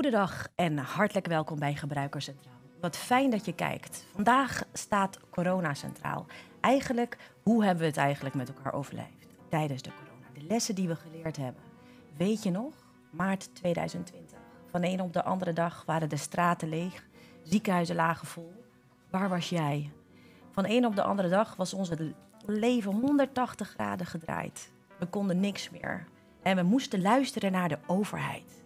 Goedendag en hartelijk welkom bij Gebruiker Centraal. Wat fijn dat je kijkt. Vandaag staat corona centraal. Eigenlijk, hoe hebben we het eigenlijk met elkaar overleefd tijdens de corona? De lessen die we geleerd hebben. Weet je nog? Maart 2020. Van een op de andere dag waren de straten leeg, ziekenhuizen lagen vol. Waar was jij? Van een op de andere dag was ons leven 180 graden gedraaid. We konden niks meer. En we moesten luisteren naar de overheid.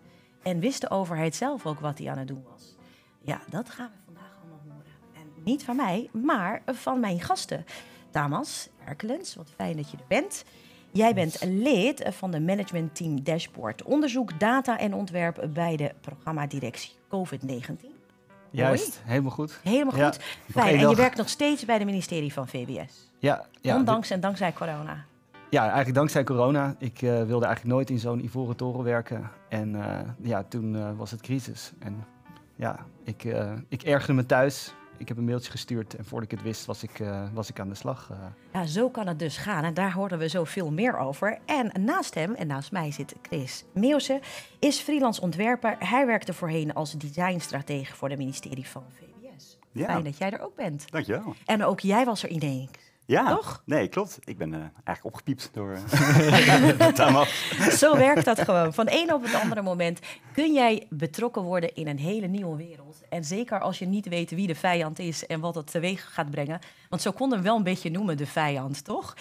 En wist de overheid zelf ook wat hij aan het doen was? Ja, dat gaan we vandaag allemaal horen. En niet van mij, maar van mijn gasten. Damas Erkelens, wat fijn dat je er bent. Jij bent lid van de Management Team Dashboard. Onderzoek, data en ontwerp bij de programmadirectie COVID-19. Juist, helemaal goed. Helemaal goed. Fijn. En je werkt nog steeds bij het ministerie van VWS. Ja, ja. Ondanks en dankzij corona ja, eigenlijk dankzij corona. Ik eh, wilde eigenlijk nooit in zo'n ivoren toren werken. En eh, ja, toen eh, was het crisis. En ja, ik, ik ergerde me thuis. Ik heb een mailtje gestuurd en voordat ik het wist was ik, was ik aan de slag. Ja, zo kan het dus gaan en daar horen we zo veel meer over. En naast hem en naast mij zit Chris Meeuwse, is freelance ontwerper. Hij werkte voorheen als designstratege voor het ministerie van VWS. Fijn dat jij er ook bent. Dankjewel. En ook jij was er ineens ja, toch? Nee, klopt. Ik ben eh, eigenlijk opgepiept door eh, Zo werkt dat gewoon. Van een op het andere moment kun jij betrokken worden in een hele nieuwe wereld. En zeker als je niet weet wie de vijand is en wat dat teweeg gaat brengen. Want zo kon hem wel een beetje noemen, de vijand, toch?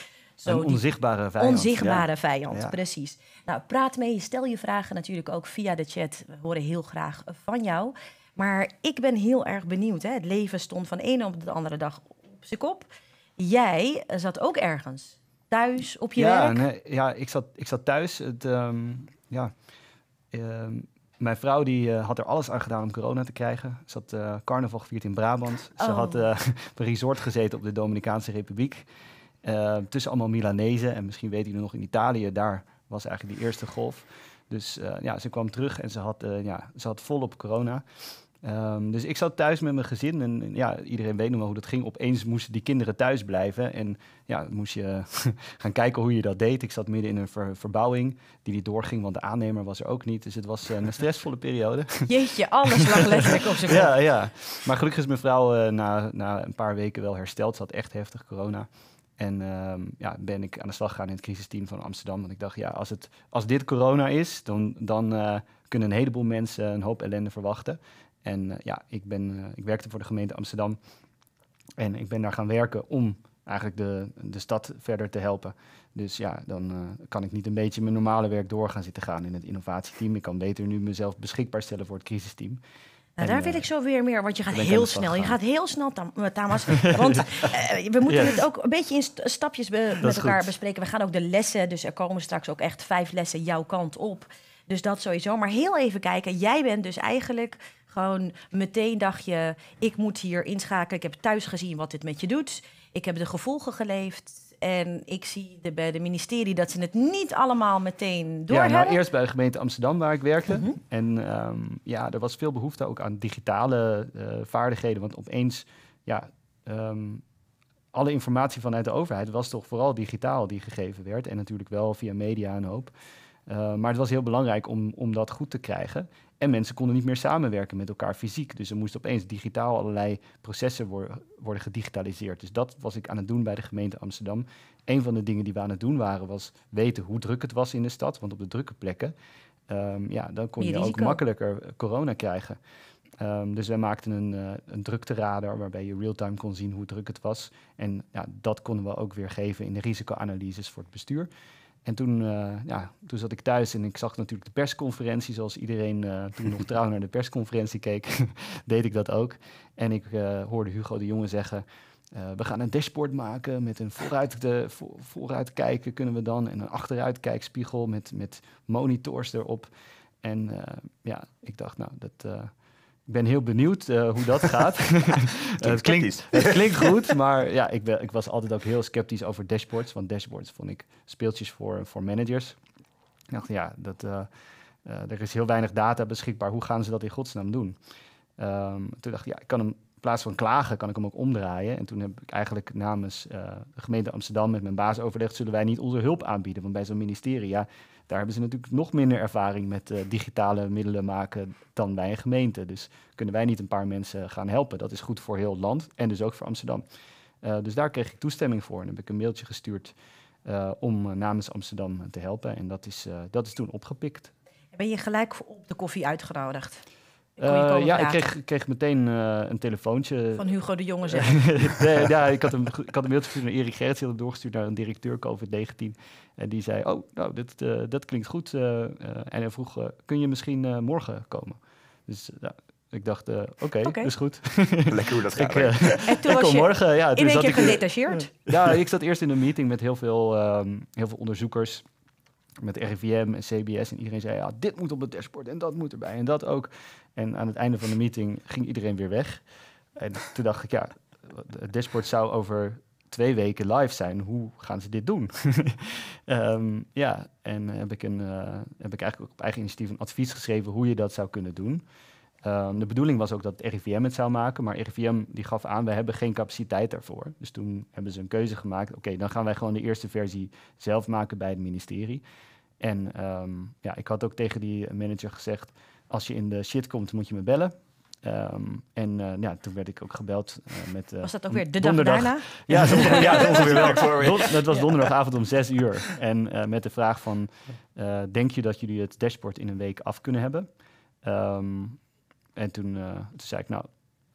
een onzichtbare vijand. Onzichtbare vijand, precies. Nou, praat mee, stel je vragen natuurlijk ook via de chat. We horen heel graag van jou. Maar ik ben heel erg benieuwd. Hè. Het leven stond van een op de andere dag op zijn kop. Jij eh, zat ook ergens. Thuis, op je ja, werk? Nee, ja, ik zat, ik zat thuis. Het, ehm, ja, ehm, mijn vrouw die, eh, had er alles aan gedaan om corona te krijgen. Ze had eh, carnaval gevierd in Brabant. Ze oh. had uh, een resort gezeten op de Dominicaanse Republiek. tussen allemaal Milanezen. En misschien weet jullie nog in Italië, daar was eigenlijk die eerste golf. Dus ja, ze kwam terug en ze had, ja, ze had volop corona. Ehm, dus ik zat thuis met mijn gezin en ja, iedereen weet nog wel hoe dat ging. Opeens moesten die kinderen thuis blijven en ja, moest je gaan kijken hoe je dat deed. Ik zat midden in een verbouwing die niet doorging, want de aannemer was er ook niet. Dus het was eh, een stressvolle periode. Jeetje, alles lag letterlijk op zich. Ja, ja. Maar gelukkig is mijn vrouw eh, na, na een paar weken wel hersteld. Ze had echt heftig corona. En ehm, ja, ben ik aan de slag gegaan in het crisisteam van Amsterdam. Want ik dacht, ja, als, het, als dit corona is, dan, dan eh, kunnen een heleboel mensen een hoop ellende verwachten. En eh, ja, ik, ben, eh, ik werkte voor de gemeente Amsterdam. En ik ben daar gaan werken om eigenlijk de, de stad verder te helpen. Dus ja, dan eh, kan ik niet een beetje mijn normale werk door gaan zitten gaan in het innovatieteam. Ik kan beter nu mezelf beschikbaar stellen voor het crisisteam. Nou, en, daar wil ik zo weer meer, want je gaat heel snel. Je gaat heel snel, Tamas. want we moeten het ook een beetje in stapjes met elkaar bespreken. We gaan ook de lessen, dus er komen straks ook echt vijf lessen jouw kant op. Dus dat sowieso. Maar heel even kijken. Jij bent dus eigenlijk gewoon meteen dacht je, ik moet hier inschakelen. Ik heb thuis gezien wat dit met je doet. Ik heb de gevolgen geleefd. En ik zie bij de ministerie dat ze het niet allemaal meteen door. Ja, nou, eerst bij de gemeente Amsterdam waar ik werkte. Mhm. En ehm, ja, er was veel behoefte ook aan digitale eh, vaardigheden. Want opeens, ja, ehm, alle informatie vanuit de overheid was toch vooral digitaal die gegeven werd. En natuurlijk wel via media een hoop. Eh, maar het was heel belangrijk om, om dat goed te krijgen. En mensen konden niet meer samenwerken met elkaar fysiek. Dus er moesten opeens digitaal allerlei processen worden, worden gedigitaliseerd. Dus dat was ik aan het doen bij de gemeente Amsterdam. Een van de dingen die we aan het doen waren, was weten hoe druk het was in de stad. Want op de drukke plekken, ehm, ja, dan kon je, ook makkelijker eh, corona krijgen. Ehm, dus wij maakten een, uh, een drukteradar waarbij je real-time kon zien hoe druk het was. En ja, dat konden we ook weer geven in de risicoanalyses voor het bestuur. En toen, eh, ja, toen zat ik thuis en ik zag natuurlijk de persconferentie. Zoals iedereen eh, toen nog trouw naar de persconferentie keek, deed ik dat ook. En ik eh, hoorde Hugo de Jonge zeggen... we gaan een dashboard maken met een vooruit vooruitkijken kunnen we dan... en een achteruitkijkspiegel met, met monitors erop. En ja, ik dacht, nou, dat ik ben heel benieuwd eh, hoe dat gaat. Eh, het, klinkt, het, klinkt, goed, maar ja, ik, ik, was altijd ook heel sceptisch over dashboards. Want dashboards vond ik speeltjes voor, voor managers. Ik dacht, ja, dat, eh, er is heel weinig data beschikbaar. Hoe gaan ze dat in godsnaam doen? Ehm, toen dacht ik, ja, ik kan hem in plaats van klagen, kan ik hem ook omdraaien. En toen heb ik eigenlijk namens de gemeente Amsterdam met mijn baas overlegd... zullen wij niet onze hulp aanbieden? Want bij zo'n ministerie, ja, daar hebben ze natuurlijk nog minder ervaring met eh, digitale middelen maken dan wij een gemeente. Dus kunnen wij niet een paar mensen gaan helpen. Dat is goed voor heel het land en dus ook voor Amsterdam. Eh, dus daar kreeg ik toestemming voor en heb ik een mailtje gestuurd eh, om namens Amsterdam te helpen. En dat is, dat is toen opgepikt. Ben je gelijk op de koffie uitgenodigd? Eh, ja, ik kreeg, kreeg meteen eh, een telefoontje. Van Hugo de Jonge, zeg. ja, ik had, hem, ik had een mailtje gestuurd naar Erik Gerrits. Die had doorgestuurd naar een directeur COVID-19. En die zei, oh, nou, dit, eh, dat klinkt goed. en hij vroeg, kun je misschien morgen komen? Dus ik dacht, oké, is goed. Lekker hoe dat gaat. ik, en toen was je morgen, ja, in dus één keer gedetacheerd? ja, ik zat eerst in een meeting met heel veel, ehm, heel veel onderzoekers met RIVM en CBS. En iedereen zei, ja, dit moet op het dashboard en dat moet erbij en dat ook. En aan het einde van de meeting ging iedereen weer weg. En toen dacht ik, ja, het dashboard zou over twee weken live zijn. Hoe gaan ze dit doen? Ehm, ja, en heb ik, een, uh, heb ik eigenlijk op eigen initiatief een advies geschreven hoe je dat zou kunnen doen. Ehm, de bedoeling was ook dat RIVM het zou maken, maar RIVM die gaf aan, we hebben geen capaciteit daarvoor. Dus toen hebben ze een keuze gemaakt, oké, dan gaan wij gewoon de eerste versie zelf maken bij het ministerie. En ehm, ja, ik had ook tegen die manager gezegd, als je in de shit komt, moet je me bellen. Ehm, en eh, ja, toen werd ik ook gebeld eh, met... Eh, was dat ook weer de donderdag. dag daarna? Ja, zo, ja dat Dat was donderdagavond om zes uur. En met de vraag van, denk je dat jullie het dashboard in een week af kunnen hebben? Um, en toen, eh, toen, zei ik, nou,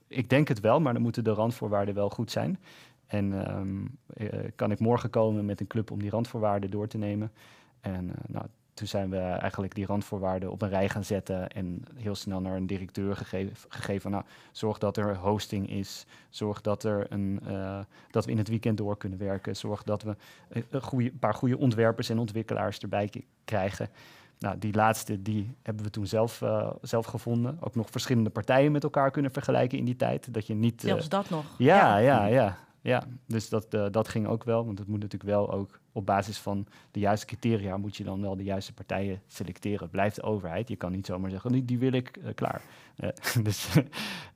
ik denk het wel, maar dan moeten de randvoorwaarden wel goed zijn. En ehm, eh, kan ik morgen komen met een club om die randvoorwaarden door te nemen? En eh, nou, toen zijn we eigenlijk die randvoorwaarden op een rij gaan zetten en heel snel naar een directeur gegeven, gegeven nou, zorg dat er hosting is, zorg dat, er een, dat we in het weekend door kunnen werken, zorg dat we een, paar goede ontwerpers en ontwikkelaars erbij krijgen. Nou, die laatste die hebben we toen zelf, eh, zelf gevonden. Ook nog verschillende partijen met elkaar kunnen vergelijken in die tijd. Dat je niet, uh, Zelfs eh, dat nog? Ja, ja, ja. ja, Dus dat, eh, dat ging ook wel. Want het moet natuurlijk wel ook op basis van de juiste criteria... moet je dan wel de juiste partijen selecteren. Het blijft de overheid. Je kan niet zomaar zeggen, die, die wil ik, klaar. dus,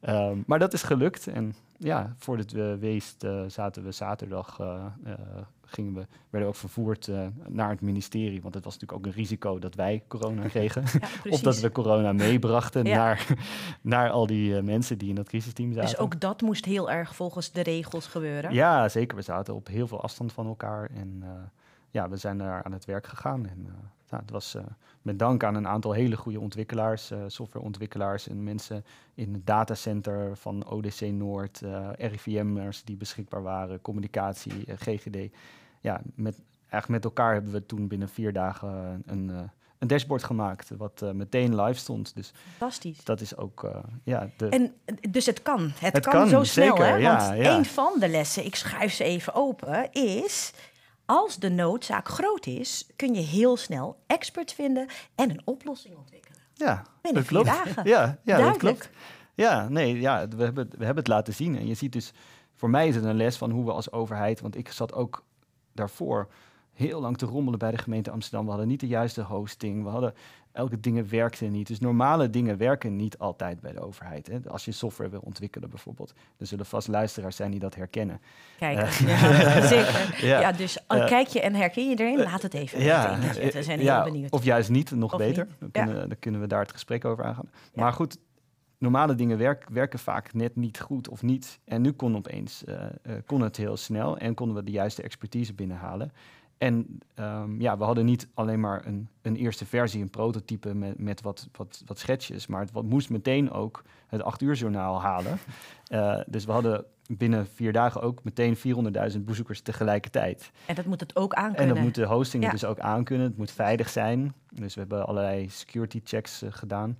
ehm, maar dat is gelukt. En ja, voor het weest zaten we zaterdag gingen we, werden ook vervoerd eh, naar het ministerie. Want het was natuurlijk ook een risico dat wij corona kregen. Ja, of dat we corona meebrachten naar, naar al die eh, mensen die in dat crisisteam dus zaten. Dus ook dat moest heel erg volgens de regels gebeuren? Ja, zeker. We zaten op heel veel afstand van elkaar. En eh, ja, we zijn daar aan het werk gegaan. En, nou, het was uh, met dank aan een aantal hele goede ontwikkelaars, softwareontwikkelaars en mensen in het datacenter van ODC Noord, uh, RIVM'ers die beschikbaar waren, communicatie, GGD ja, met, eigenlijk met elkaar hebben we toen binnen vier dagen eh, een, eh, een dashboard gemaakt. Wat eh, meteen live stond. Dus Fantastisch. Dat is ook, ja. De... En, dus het kan. Het, kan, zo snel, hè? Want een van de lessen, ik schuif ze even open, is als de noodzaak groot is, kun je heel snel experts vinden en een oplossing ontwikkelen. Ja, Binnen dat klopt. Dagen. Ja, ja dat klopt. Ja, nee, ja, we, hebben, we hebben het laten zien. En je ziet dus, voor mij is het een les van hoe we als overheid, want ik zat ook daarvoor heel lang te rommelen bij de gemeente Amsterdam. We hadden niet de juiste hosting. We hadden elke dingen werkte niet. Dus normale dingen werken niet altijd bij de overheid. Hè. Als je software wil ontwikkelen bijvoorbeeld, dan zullen vast luisteraars zijn die dat herkennen. Kijk, eh, ja, zeker. Ja, dus oh, eh, kijk je en herken je erin, eh, laat het even. Ja, zijn benieuwd. Of juist niet, nog beter. Dan, kunnen, dan, kunnen, we daar het gesprek over aangaan. Maar goed, normale dingen werk, werken vaak net niet goed of niet. En nu kon opeens eh, eh, kon het heel snel en konden we de juiste expertise binnenhalen. En ehm, ja, we hadden niet alleen maar een, een eerste versie, een prototype met, met wat, wat, wat schetsjes, maar het moest meteen ook het acht uur journaal halen. Eh, dus we hadden binnen vier dagen ook meteen 400.000 bezoekers tegelijkertijd. En dat moet het ook aankunnen. En dat moet de hosting dus ook aankunnen. Het moet veilig zijn. Dus we hebben allerlei security checks gedaan.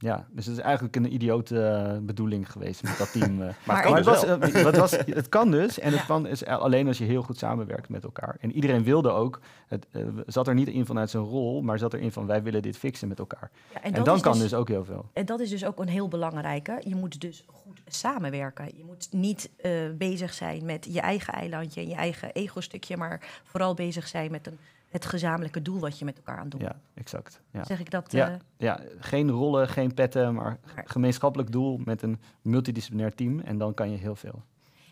Ja, dus het is eigenlijk een idiote eh, bedoeling geweest met dat team. Eh. maar, het, was, dus eh, het, was, het, kan dus. En het kan is alleen als je heel goed samenwerkt met elkaar. En iedereen wilde ook. Het zat er niet in vanuit zijn rol, maar zat erin van wij willen dit fixen met elkaar. en, dan kan dus, dus, ook heel veel. En dat is dus ook een heel belangrijke. Je moet dus goed samenwerken. Je moet niet bezig zijn met je eigen eilandje en je eigen ego-stukje, maar vooral bezig zijn met een het gezamenlijke doel wat je met elkaar aan het doen. Ja, exact. Ja. Zeg ik dat? Ja, eh, ja, geen rollen, geen petten, maar gemeenschappelijk doel met een multidisciplinair team. En dan kan je heel veel.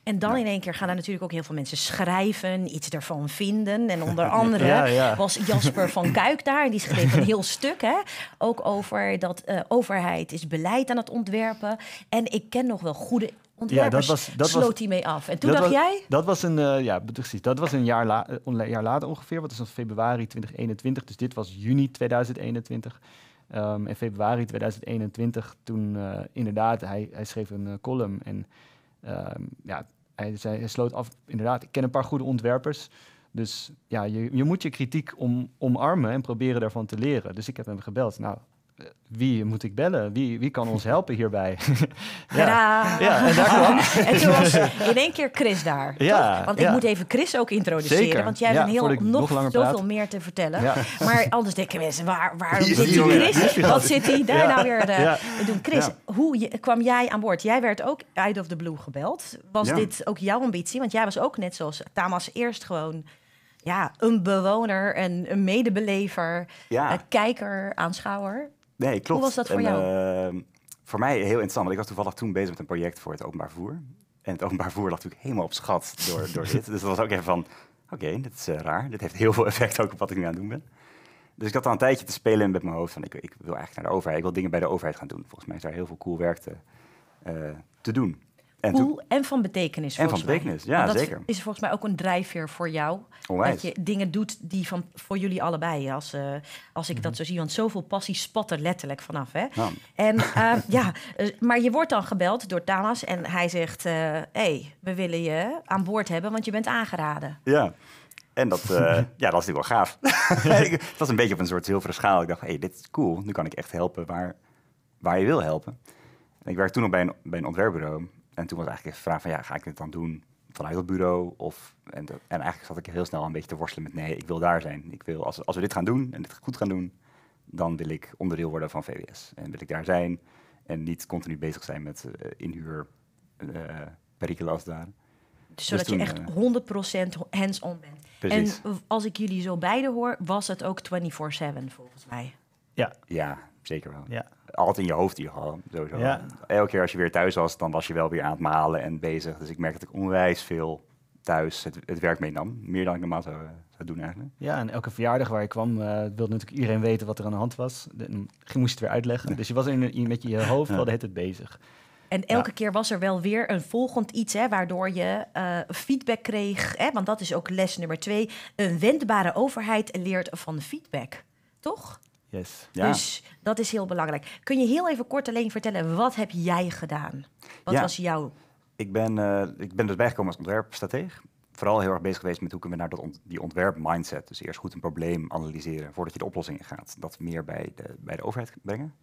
En dan in één keer gaan er natuurlijk ook heel veel mensen schrijven, iets ervan vinden. En onder andere was Jasper van Kuik daar. En die schreef een heel stuk hè, ook over dat eh, overheid is beleid aan het ontwerpen. En ik ken nog wel goede ontwerpers ja, dat was, dat sloot hij mee af. En toen dacht jij? Dat was een, eh, ja, precies, dat was een jaar, eh, jaar later ongeveer. Wat is dan februari 2021. Dus dit was juni 2021. Ehm, en in februari 2021, toen eh, inderdaad, hij, hij schreef een column. En ehm, ja, hij, zei, hij sloot af, inderdaad, ik ken een paar goede ontwerpers. Dus ja, je, je moet je kritiek om, omarmen en proberen daarvan te leren. Dus ik heb hem gebeld. Nou, wie moet ik bellen? Wie, wie kan ons helpen hierbij? ja. ja. en en toen was in één keer Chris daar. want ik moet even Chris ook introduceren. Want jij hebt heel, nog, nog zoveel meer te vertellen. Maar anders denken mensen, waar, waarom zit die Chris? Wat zit hij daar nou weer eh, te doen? Chris, hoe kwam jij aan boord? Jij werd ook uit of the blue gebeld. Was dit ook jouw ambitie? Want jij was ook net zoals Tamas eerst gewoon ja, een bewoner en een medebelever, een kijker, aanschouwer. Nee, klopt. Hoe was dat voor en, jou? Ehm, voor mij heel interessant, want ik was toevallig toen bezig met een project voor het openbaar vervoer. En het openbaar vervoer lag natuurlijk helemaal op schat door, door dit. Dus dat was ook even van, oké, dat dit is eh, raar. Dit heeft heel veel effect ook op wat ik nu aan het doen ben. Dus ik had al een tijdje te spelen met mijn hoofd van, ik, ik wil eigenlijk naar de overheid. Ik wil dingen bij de overheid gaan doen. Volgens mij is daar heel veel cool werk te, eh, te doen en cool en van betekenis. En van betekenis, mij. dat Is volgens mij ook een drijfveer voor jou. Dat je dingen doet die van, voor jullie allebei. Als, eh, als ik dat mhm. zo zie, want zoveel passie spat er letterlijk vanaf. Hè? En eh, ja, eh, maar je wordt dan gebeld door Thomas en hij zegt: hé, hey, we willen je aan boord hebben, want je bent aangeraden. Ja. En dat, uh, ja, dat is natuurlijk wel gaaf. het was een beetje op een soort zilveren schaal. Ik dacht, hé, hey, dit is cool. Nu kan ik echt helpen waar, waar je wil helpen. ik werkte toen nog bij een, bij een ontwerpbureau en toen was eigenlijk de vraag van, ja, ga ik dit dan doen vanuit het bureau? Of, en, en eigenlijk zat ik heel snel een beetje te worstelen met, nee, ik wil daar zijn. Ik wil, als, als we dit gaan doen en dit goed gaan doen, dan wil ik onderdeel worden van VWS. En wil ik daar zijn en niet continu bezig zijn met uh, inhuur, perikelen eh, daar. Dus zodat dus je echt 100% eh, hands-on bent. Precies. En als ik jullie zo beide hoor, was het ook 24-7 volgens mij. Ja. ja, zeker wel. Ja. Altijd in je hoofd hier al, sowieso. Ja. Elke keer als je weer thuis was, dan was je wel weer aan het malen en bezig. Dus ik merk dat ik onwijs veel thuis het, werk meenam. Meer dan ik normaal zou, eh, zou doen eigenlijk. Ja, en elke verjaardag waar je kwam, eh, wilde natuurlijk iedereen weten wat er aan de hand was. Je moest je het weer uitleggen. Dus je was in, met je hoofd wel de bezig. En elke keer was er wel weer een volgend iets, hè, waardoor je eh, feedback kreeg. Hè, want dat is ook les nummer twee. Een wendbare overheid leert van feedback, toch? Yes. Dus dat is heel belangrijk. Kun je heel even kort alleen vertellen, wat heb jij gedaan? Wat was jouw... Ik ben, eh, ik ben dus bijgekomen als ontwerpstratege. Vooral heel erg bezig geweest met hoe kunnen we naar dat die ontwerpmindset. Dus eerst goed een probleem analyseren voordat je de oplossing gaat. Dat meer bij de, bij de overheid brengen.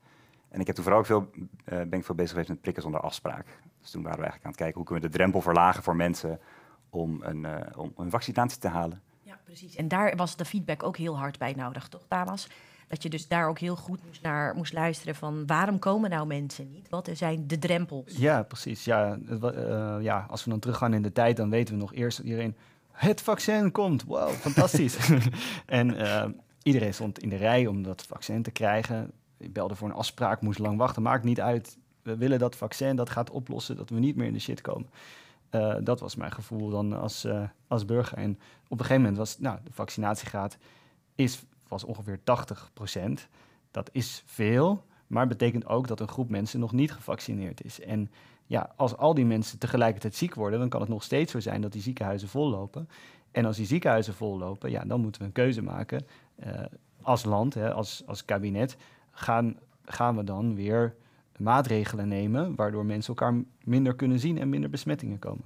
En ik heb toen vooral ook veel, eh, ben ik veel bezig geweest met prikken zonder afspraak. Dus toen waren we eigenlijk aan het kijken hoe kunnen we de drempel verlagen voor mensen om een, eh, om een vaccinatie te halen. Ja, precies. En daar was de feedback ook heel hard bij nodig, toch, was dat je dus daar ook heel goed naar moest luisteren van waarom komen nou mensen niet? Wat zijn de drempels? Ja, precies. Ja, eh, ja, als we dan teruggaan in de tijd, dan weten we nog eerst iedereen... Het vaccin komt, wow, fantastisch. en eh, iedereen stond in de rij om dat vaccin te krijgen. Ik belde voor een afspraak, moest lang wachten. Maakt niet uit, we willen dat vaccin, dat gaat oplossen dat we niet meer in de shit komen. Eh, dat was mijn gevoel dan als, als burger. En op een gegeven moment was, nou, de vaccinatiegraad is was ongeveer 80%. Dat is veel, maar betekent ook dat een groep mensen nog niet gevaccineerd is. En ja, als al die mensen tegelijkertijd ziek worden, dan kan het nog steeds zo zijn dat die ziekenhuizen vollopen. En als die ziekenhuizen vollopen, ja, dan moeten we een keuze maken eh, als land, hè, als, als kabinet. Gaan, gaan we dan weer maatregelen nemen waardoor mensen elkaar minder kunnen zien en minder besmettingen komen?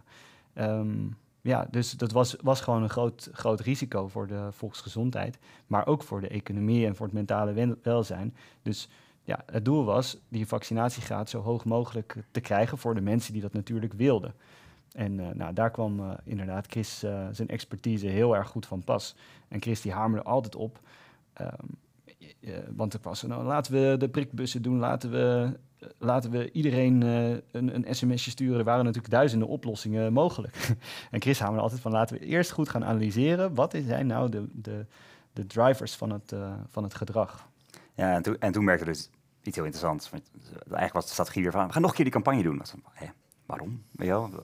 Um, ja, dus dat was, was gewoon een groot, groot risico voor de volksgezondheid, maar ook voor de economie en voor het mentale welzijn. Dus ja, het doel was die vaccinatiegraad zo hoog mogelijk te krijgen voor de mensen die dat natuurlijk wilden. En eh, nou, daar kwam eh, inderdaad Chris eh, zijn expertise heel erg goed van pas. En Chris die hamerde altijd op. Ehm, want er was, nou, laten we de prikbussen doen, laten we laten we iedereen eh, een, een, sms'je sturen. Er waren natuurlijk duizenden oplossingen mogelijk. en Chris hamerde altijd van laten we eerst goed gaan analyseren. Wat zijn nou de, de, de drivers van het, eh, van het gedrag? Ja, en, toen en toen merkte dus iets heel interessants. Eh, eigenlijk was de strategie weer van, we gaan nog een keer die campagne doen. Was van, hé, waarom?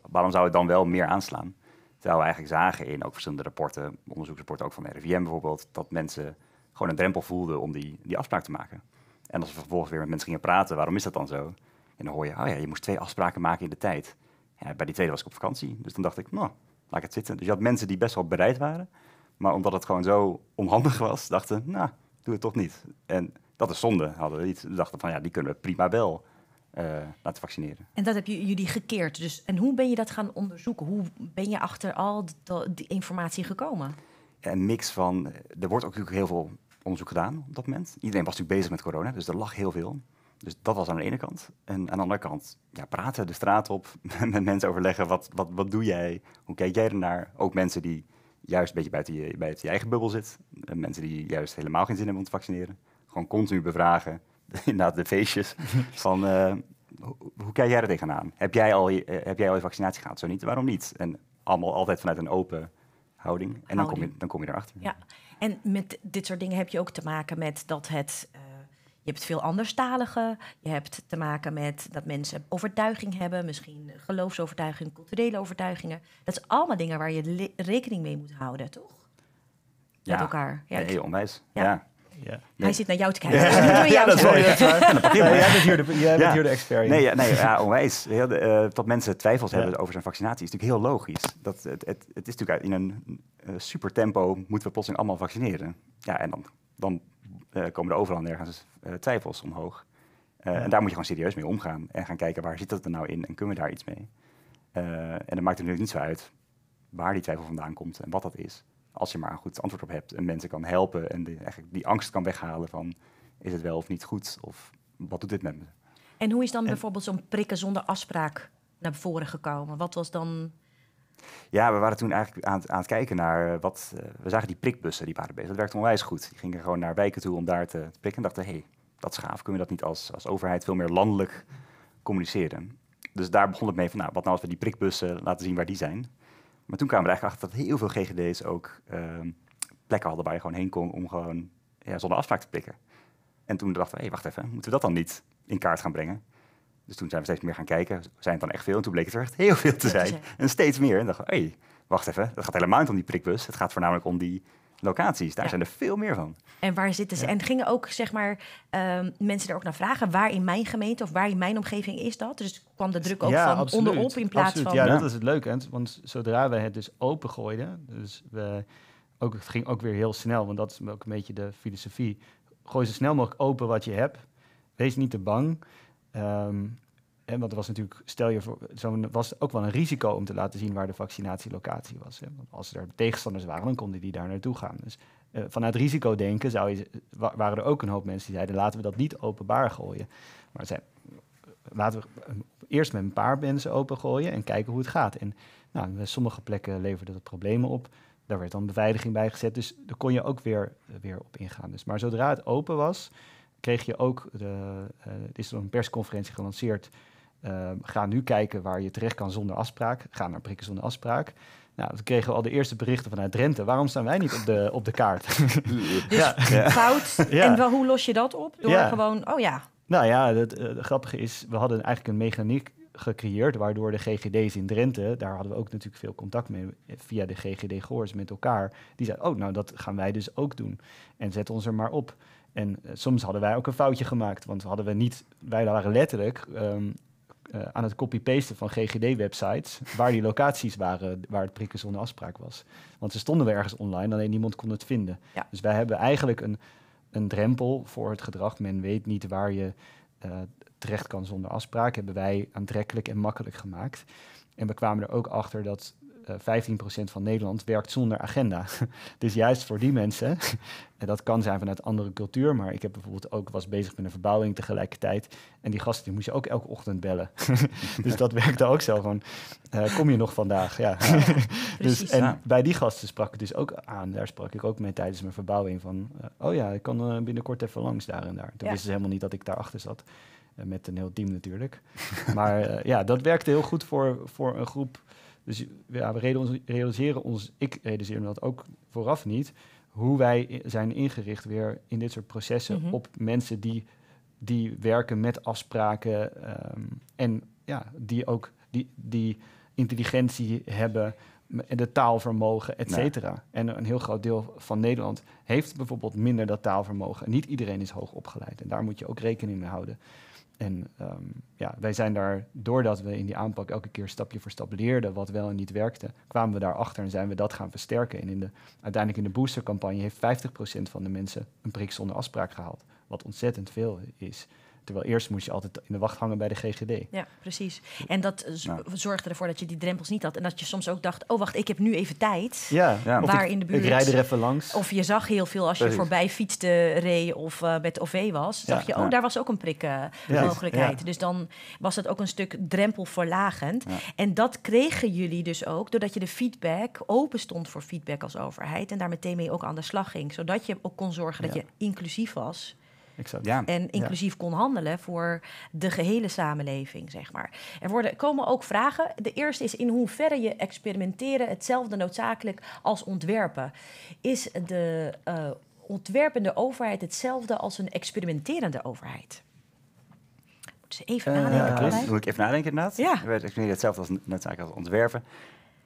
waarom zou het dan wel meer aanslaan? Terwijl we eigenlijk zagen in ook verschillende rapporten, onderzoeksrapporten ook van de RIVM bijvoorbeeld, dat mensen gewoon een drempel voelden om die, die afspraak te maken. En als we vervolgens weer met mensen gingen praten, waarom is dat dan zo? En dan hoor je, oh ja, je moest twee afspraken maken in de tijd. Ja, bij die tweede was ik op vakantie, dus dan dacht ik, nou, laat ik het zitten. Dus je had mensen die best wel bereid waren, maar omdat het gewoon zo onhandig was, dachten, nou, doe het toch niet. En dat is zonde, hadden we niet. dachten van, ja, die kunnen we prima wel eh, laten vaccineren. En dat hebben jullie gekeerd. Dus, en hoe ben je dat gaan onderzoeken? Hoe ben je achter al die informatie gekomen? Een mix van, er wordt ook heel veel onderzoek gedaan op dat moment. Iedereen was natuurlijk bezig met corona, dus er lag heel veel. Dus dat was aan de ene kant. En aan de andere kant, ja, praten de straat op, met mensen overleggen, wat, wat, wat doe jij, hoe kijk jij ernaar? Ook mensen die juist een beetje buiten je, buiten eigen bubbel zit. Eh, mensen die juist helemaal geen zin hebben om te vaccineren. Gewoon continu bevragen, inderdaad de feestjes, van eh, hoe, hoe, kijk jij er tegenaan? Heb jij, al je, eh, heb jij al je vaccinatie gehad? Zo niet, waarom niet? En allemaal altijd vanuit een open houding. En dan kom, je, dan kom je erachter. Ja. En met dit soort dingen heb je ook te maken met dat het. Eh, je hebt veel anderstaligen. Je hebt te maken met dat mensen overtuiging hebben, misschien geloofsovertuiging, culturele overtuigingen. Dat zijn allemaal dingen waar je rekening mee moet houden, toch? Met elkaar. Ja, nee, onwijs. ja. Ja. Hij zit naar jou te kijken. Ja, dat is jij bent hier de, expert. Nee, ja, nee ja, onwijs. Heel, eh, dat mensen twijfels hebben over zijn vaccinatie is natuurlijk heel logisch. Dat, het, het, het is natuurlijk in een eh, super tempo moeten we plotseling allemaal vaccineren. Ja, en dan, dan uh, komen er overal nergens twijfels omhoog. En daar moet je gewoon serieus mee omgaan en gaan kijken waar zit dat er nou in en kunnen we daar iets mee. en dan maakt het natuurlijk niet zo uit waar die twijfel vandaan komt en wat dat is als je maar een goed antwoord op hebt en mensen kan helpen en die, eigenlijk die angst kan weghalen van is het wel of niet goed of wat doet dit met me. En hoe is dan bijvoorbeeld zo'n prikken zonder afspraak naar voren gekomen? Wat was dan ja, we waren toen eigenlijk aan, aan het kijken naar eh, wat. Eh, we zagen die prikbussen die waren bezig. Dat werkte onwijs goed. Die gingen gewoon naar wijken toe om daar te, prikken. En dachten, hé, hey, dat is gaaf. Kunnen we dat niet als, als overheid veel meer landelijk communiceren? Dus daar begon het mee van, nou, wat nou als we die prikbussen laten zien waar die zijn? Maar toen kwamen we eigenlijk achter dat heel veel GGD's ook ehm, plekken hadden waar je gewoon heen kon om gewoon ja, zonder afspraak te pikken. En toen dachten we, hé, hey, wacht even, moeten we dat dan niet in kaart gaan brengen? Dus toen zijn we steeds meer gaan kijken, zijn het dan echt veel? En toen bleek het er echt heel veel te zijn. En steeds meer. En dachten we, hé, hey, wacht even, het gaat helemaal niet om die prikbus. Het gaat voornamelijk om die locaties. Daar zijn er veel meer van. En waar zitten ze? En gingen ook zeg maar ehm, mensen er ook naar vragen waar in mijn gemeente of waar in mijn omgeving is dat? Dus kwam de druk ook van onderop in plaats van. Ja, dat is het leuke. Want zodra we het dus gooiden dus we, ook, het ging ook weer heel snel, want dat is ook een beetje de filosofie. Gooi zo snel mogelijk open wat je hebt. Wees niet te bang. Um, want er was natuurlijk, stel je voor, zo'n was ook wel een risico om te laten zien waar de vaccinatielocatie was. Hè? Want als er tegenstanders waren, dan konden die daar naartoe gaan. Dus eh, vanuit risicodenken zou je, waren er ook een hoop mensen die zeiden: laten we dat niet openbaar gooien. Maar eh, laten we eh, eerst met een paar mensen opengooien en kijken hoe het gaat. En nou, sommige plekken leverde dat problemen op. Daar werd dan beveiliging bij gezet. Dus daar kon je ook weer, weer op ingaan. Dus, maar zodra het open was, kreeg je ook. De, uh, er is een persconferentie gelanceerd Ehm, ga nu kijken waar je terecht kan zonder afspraak. Ga naar prikken zonder afspraak. Nou, dat kregen we al de eerste berichten vanuit Drenthe. Waarom staan wij niet op de, op de kaart? dus ja. fout. En hoe los je dat op? Door gewoon, oh ja. Nou ja, het grappige is, we hadden eigenlijk een mechaniek gecreëerd, waardoor de GGD's in Drenthe, daar hadden we ook natuurlijk veel contact mee via de GGD Goors met elkaar, die zeiden, oh nou dat gaan wij dus ook doen en zet ons er maar op. En eh, soms hadden wij ook een foutje gemaakt, want hadden we niet, wij waren letterlijk ehm, eh, aan het copy-pasten van GGD-websites waar die locaties waren waar het prikken zonder afspraak was. Want ze stonden wel ergens online, alleen niemand kon het vinden. Dus wij hebben eigenlijk een, een drempel voor het gedrag. Men weet niet waar je eh, terecht kan zonder afspraak. Hebben wij aantrekkelijk en makkelijk gemaakt. En we kwamen er ook achter dat uh, eh, 15% van Nederland werkt zonder agenda. dus juist voor die mensen, en dat kan zijn vanuit andere cultuur, maar ik heb bijvoorbeeld ook was bezig met een verbouwing tegelijkertijd. En die gasten die moest je ook elke ochtend bellen. dus dat werkte ook zo van, eh, kom je nog vandaag? Ja. dus, en bij die gasten sprak ik dus ook aan. Daar sprak ik ook mee tijdens mijn verbouwing van, eh, oh ja, ik kan binnenkort even langs daar en daar. Toen wist wisten ze helemaal niet dat ik daar achter zat. met een heel team natuurlijk. maar ja, dat werkte heel goed voor, voor een groep dus we realiseren ons, ik realiseer me dat ook vooraf niet, hoe wij zijn ingericht weer in dit soort processen mhm. op mensen die, die werken met afspraken ehm, en ja, die ook die, die intelligentie hebben en de taalvermogen, et cetera. En een heel groot deel van Nederland heeft bijvoorbeeld minder dat taalvermogen. Niet iedereen is hoog opgeleid en daar moet je ook rekening mee houden. En ehm, ja, wij zijn daar, doordat we in die aanpak elke keer stapje voor stap leerden wat wel en niet werkte, kwamen we daarachter en zijn we dat gaan versterken. En in de, uiteindelijk in de boostercampagne heeft 50% van de mensen een prik zonder afspraak gehaald. Wat ontzettend veel is. Terwijl eerst moest je altijd in de wacht hangen bij de GGD. Ja, precies. En dat eh, nou. zorgde ervoor dat je die drempels niet had. En dat je soms ook dacht, oh wacht, ik heb nu even tijd. Ja, ja. Waar in de buurt. Ik er even langs. Of je zag heel veel als je voorbij fietste, reed of eh, met OV was. Ja, zag je, oh daar was ook een prikmogelijkheid. Dus dan was dat ook een stuk drempelverlagend. En dat kregen jullie dus ook doordat je de feedback open stond voor feedback als overheid. En daar meteen mee ook aan de slag ging. Zodat je ook kon zorgen dat je inclusief was. Exact. Ja. En inclusief kon handelen voor de gehele samenleving, zeg maar. Er worden, komen ook vragen. De eerste is in hoeverre je experimenteren hetzelfde noodzakelijk als ontwerpen. Is de eh, ontwerpende overheid hetzelfde als een experimenterende overheid? Moeten ze even eh, nadenken? Ja, moet ik even nadenken inderdaad? Ja. Experimenteren hetzelfde als noodzakelijk als ontwerpen.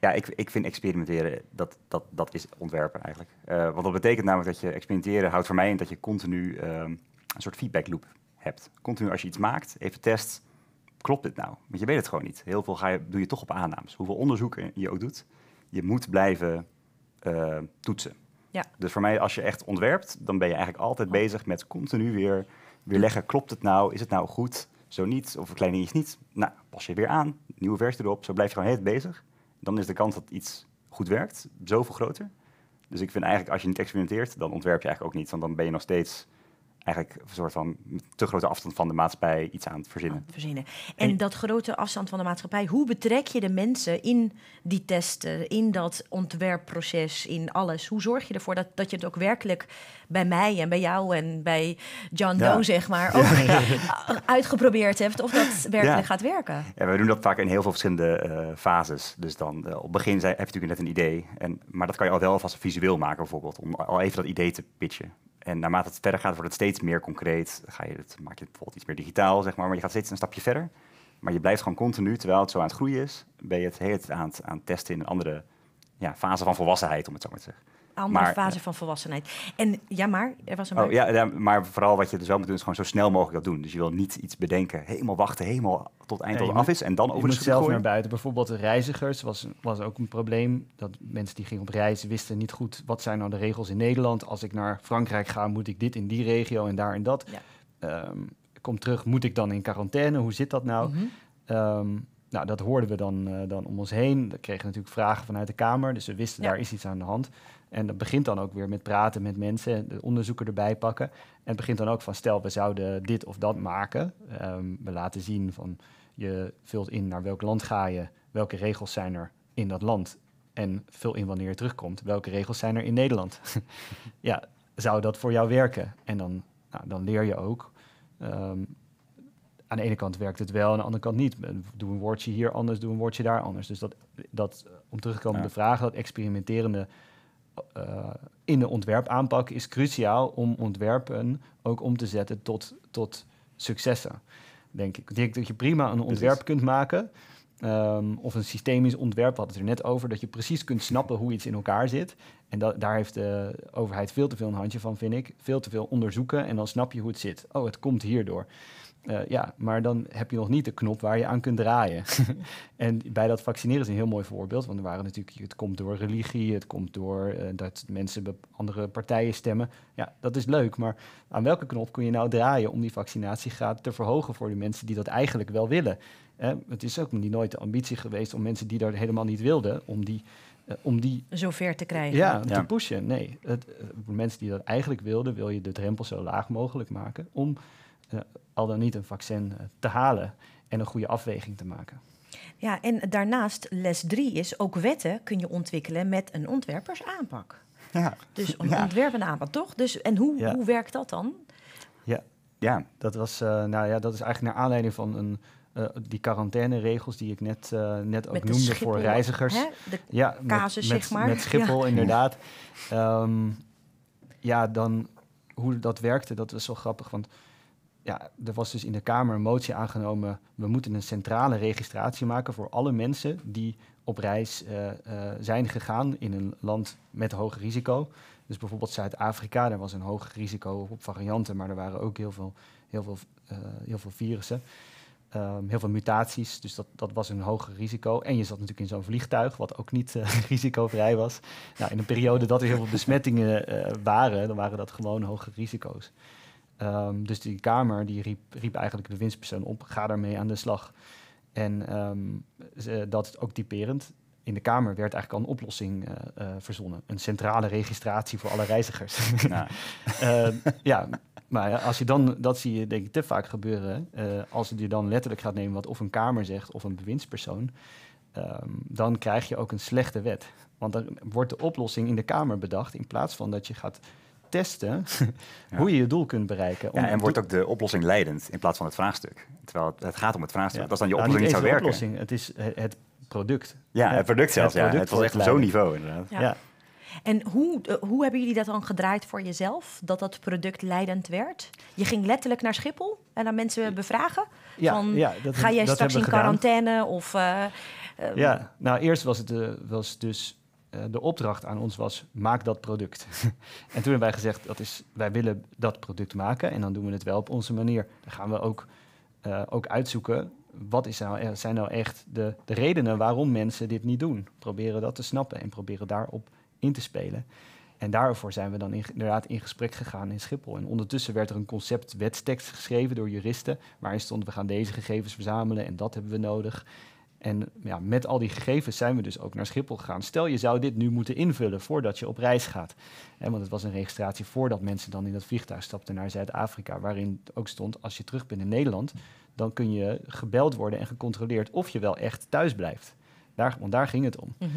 Ja, ik, ik vind experimenteren, dat, dat, dat is ontwerpen eigenlijk. Uh, want dat betekent namelijk dat je experimenteren houdt voor mij in dat je continu ehm, een soort feedback loop hebt. Continu als je iets maakt, even test, klopt dit nou? Want je weet het gewoon niet. Heel veel ga je, doe je toch op aannames. Hoeveel onderzoek je ook doet, je moet blijven eh, toetsen. Ja. Dus voor mij, als je echt ontwerpt, dan ben je eigenlijk altijd bezig met continu weer, weer leggen, klopt het nou? Is het nou goed? Zo niet, of een klein dingetje niet. Nou, pas je weer aan, nieuwe versie erop. Zo blijf je gewoon heel bezig. Dan is de kans dat iets goed werkt zoveel groter. Dus ik vind eigenlijk, als je niet experimenteert, dan ontwerp je eigenlijk ook niet. Want dan ben je nog steeds eigenlijk een soort van te grote afstand van de maatschappij iets aan het verzinnen. verzinnen. En, dat grote afstand van de maatschappij, hoe betrek je de mensen in die testen, in dat ontwerpproces, in alles? Hoe zorg je ervoor dat, dat je het ook werkelijk bij mij en bij jou en bij John Doe, zeg maar, ook eh, uitgeprobeerd hebt of dat werkelijk gaat werken? Ja, we doen dat vaak in heel veel verschillende eh, fases. Dus dan eh, op het begin zijn, heb je natuurlijk net een idee, en, maar dat kan je al wel alvast visueel maken bijvoorbeeld, om al even dat idee te pitchen en naarmate het verder gaat, wordt het steeds meer concreet. ga je het, maak je het bijvoorbeeld iets meer digitaal, zeg maar, maar je gaat steeds een stapje verder. Maar je blijft gewoon continu, terwijl het zo aan het groeien is, ben je het tijd aan aan het testen in een andere ja, fase van volwassenheid, om het zo maar te zeggen andere maar, fase van volwassenheid. En ja, maar er was een. Oh, ja, ja, maar vooral wat je dus wel moet doen, is gewoon zo snel mogelijk dat doen. Dus je wil niet iets bedenken, helemaal wachten, helemaal tot eind af is en dan over zelf naar buiten. Bijvoorbeeld de reizigers was, was ook een probleem. Dat mensen die gingen op reis wisten niet goed wat zijn nou de regels in Nederland. Als ik naar Frankrijk ga, moet ik dit in die regio en daar en dat. Ja. Ehm, kom terug, moet ik dan in quarantaine? Hoe zit dat nou? Mhm. Ehm, nou, dat hoorden we dan, eh, dan om ons heen. We kregen natuurlijk vragen vanuit de Kamer, dus we wisten daar is iets aan de hand. En dat begint dan ook weer met praten met mensen, de onderzoeken erbij pakken. En het begint dan ook van, stel, we zouden dit of dat maken. Ehm, we laten zien van, je vult in naar welk land ga je, welke regels zijn er in dat land. En vul in wanneer je terugkomt, welke regels zijn er in Nederland. ja, zou dat voor jou werken? En dan, nou, dan leer je ook. Ehm, aan de ene kant werkt het wel, aan de andere kant niet. Doe een woordje hier anders, doe een woordje daar anders. Dus dat, dat om terug te komen op de vraag, dat experimenterende eh, in de ontwerpaanpak is cruciaal om ontwerpen ook om te zetten tot, tot successen. Denk ik. denk dat je prima een ontwerp kunt maken. Ehm, of een systemisch ontwerp, we hadden het er net over, dat je precies kunt snappen hoe iets in elkaar zit. En dat, daar heeft de overheid veel te veel een handje van, vind ik. Veel te veel onderzoeken en dan snap je hoe het zit. Oh, het komt hierdoor. Eh, ja, maar dan heb je nog niet de knop waar je aan kunt draaien. en bij dat vaccineren is een heel mooi voorbeeld. Want er waren natuurlijk, het komt door religie, het komt door eh, dat mensen andere partijen stemmen. Ja, dat is leuk. Maar aan welke knop kun je nou draaien om die vaccinatiegraad te verhogen voor de mensen die dat eigenlijk wel willen? Eh, het is ook niet nooit de ambitie geweest om mensen die dat helemaal niet wilden, om die. om die zover te krijgen. Ja, te pushen. Nee, het, mensen die dat eigenlijk wilden, wil je de drempel zo laag mogelijk maken om al dan niet een vaccin eh, te halen en een goede afweging te maken. Ja, en daarnaast les 3 is ook wetten kun je ontwikkelen met een ontwerpersaanpak. Ja. Dus een ja. ontwerp aanpak, toch? Dus, en hoe, hoe werkt dat dan? Ja, ja. Dat, was, eh, nou ja dat is eigenlijk naar aanleiding van een, uh, die quarantaineregels die ik net, net ook noemde voor reizigers. Hè? De ja, casus, met, zeg maar. Met Schiphol, ja. inderdaad. Ehm, ja, dan hoe dat werkte, dat was zo grappig. Want ja, er was dus in de Kamer een motie aangenomen. We moeten een centrale registratie maken voor alle mensen die op reis eh, eh, zijn gegaan in een land met hoog risico. Dus bijvoorbeeld Zuid-Afrika, daar was een hoog risico op varianten, maar er waren ook heel veel, heel veel, eh, heel veel virussen. Ehm, heel veel mutaties, dus dat, dat was een hoger risico. En je zat natuurlijk in zo'n vliegtuig, wat ook niet risicovrij was. Nou, in een periode dat er heel veel besmettingen waren, dan waren dat gewoon hoge risico's. Ehm, dus die Kamer die riep, riep eigenlijk de winstpersoon op, ga daarmee aan de slag. En ehm, dat is ook typerend. In de Kamer werd eigenlijk al een oplossing uh, verzonnen. Een centrale registratie voor alle reizigers. Nou. ja, maar als je dan, dat zie je denk ik te vaak gebeuren. Eh, als je die dan letterlijk gaat nemen wat of een Kamer zegt of een bewindspersoon. dan krijg je ook een slechte wet. Want dan wordt de oplossing in de Kamer bedacht. In plaats van dat je gaat testen hoe je je doel kunt bereiken. en wordt ook de oplossing leidend in plaats van het vraagstuk. Terwijl het gaat om het vraagstuk. Dat is dan je nou, oplossing niet, zou werken. Het is het product. Ja, het product zelfs. Het, het was echt op zo'n niveau inderdaad. Ja. En hoe, eh, hoe hebben jullie dat dan gedraaid voor jezelf? Dat dat product leidend werd? Je ging letterlijk naar Schiphol en dan mensen bevragen. Ja, van, ja, dat, ga jij straks in quarantaine? Of, eh, eh, ja, nou eerst was het was dus eh, de opdracht aan ons was: maak dat product. en toen hebben wij gezegd: dat is, wij willen dat product maken en dan doen we het wel op onze manier. Dan gaan we ook, eh, ook uitzoeken. Wat is nou, e-, zijn nou echt de, de redenen waarom mensen dit niet doen? Proberen dat te snappen en proberen daarop in te spelen. En daarvoor zijn we dan inderdaad in gesprek gegaan in Schiphol. En ondertussen werd er een concept wetstekst geschreven door juristen. Waarin stond, we gaan deze gegevens verzamelen en dat hebben we nodig. En ja, met al die gegevens zijn we dus ook naar Schiphol gegaan. Stel, je zou dit nu moeten invullen voordat je op reis gaat. want het was een registratie voordat mensen dan in dat vliegtuig stapten naar Zuid-Afrika, waarin ook stond, als je terug bent in Nederland, dan kun je gebeld worden en gecontroleerd of je wel echt thuis blijft. Daar, want daar ging het om. Mhm.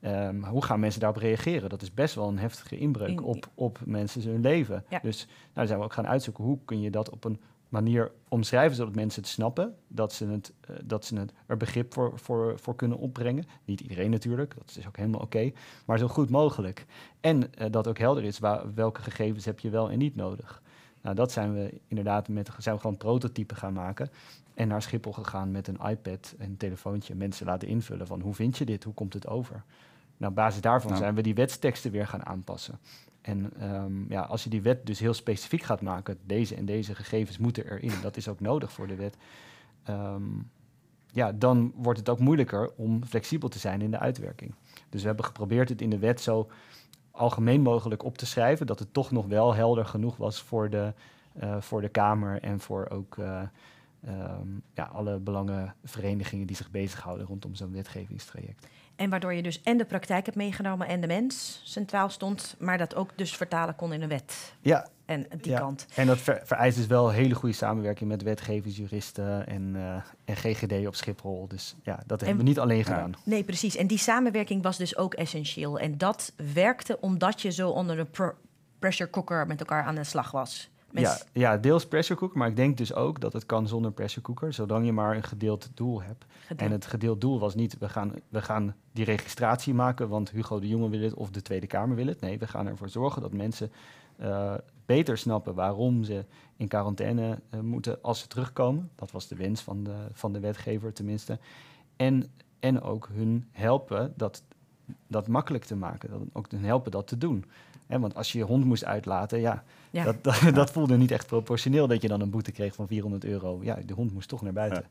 Ehm, hoe gaan mensen daarop reageren? Dat is best wel een heftige inbreuk op, op mensen hun leven. Dus nou zijn we ook gaan uitzoeken hoe kun je dat op een manier omschrijven zodat mensen het snappen, dat ze, het, eh, dat ze het er begrip voor, voor, voor kunnen opbrengen. Niet iedereen natuurlijk, dat is ook helemaal oké, maar zo goed mogelijk. En eh, dat ook helder is waar, welke gegevens heb je wel en niet nodig. Nou, dat zijn we inderdaad met zijn we gewoon prototypen gaan maken. En naar Schiphol gegaan met een iPad en een telefoontje. Mensen laten invullen van hoe vind je dit, hoe komt het over. Nou, op basis daarvan nou. zijn we die wetsteksten weer gaan aanpassen. En ehm, ja, als je die wet dus heel specifiek gaat maken, deze en deze gegevens moeten erin, dat is ook nodig voor de wet, ehm, ja, dan wordt het ook moeilijker om flexibel te zijn in de uitwerking. Dus we hebben geprobeerd het in de wet zo algemeen mogelijk op te schrijven, dat het toch nog wel helder genoeg was voor de, eh, voor de Kamer en voor ook eh, ehm, ja, alle belangenverenigingen die zich bezighouden rondom zo'n wetgevingstraject. En waardoor je dus en de praktijk hebt meegenomen en de mens centraal stond, maar dat ook dus vertalen kon in een wet. Ja. En die kant. En dat vereist dus wel hele goede samenwerking met wetgevers, juristen en, eh, en GGD op Schiphol. Dus ja, dat hebben we niet alleen gedaan. Nee, precies. En die samenwerking was dus ook essentieel. En dat werkte omdat je zo onder de pressure cooker met elkaar aan de slag was. Ja, ja, deels pressure cooker, maar ik denk dus ook dat het kan zonder pressure cooker, zolang je maar een gedeeld doel hebt. En het gedeeld doel was niet, we gaan, we gaan die registratie maken, want Hugo de Jonge wil het of de Tweede Kamer wil het. Nee, we gaan ervoor zorgen dat mensen eh, beter snappen waarom ze in quarantaine eh, moeten als ze terugkomen. Dat was de wens van de, van de wetgever tenminste. En, en ook hun helpen dat, dat makkelijk te maken, dat, ook hun helpen dat te doen. Hè, want als je je hond moest uitlaten, ja, Dat, dat, dat, voelde niet echt proportioneel dat je dan een boete kreeg van 400 euro. Ja, de hond moest toch naar buiten.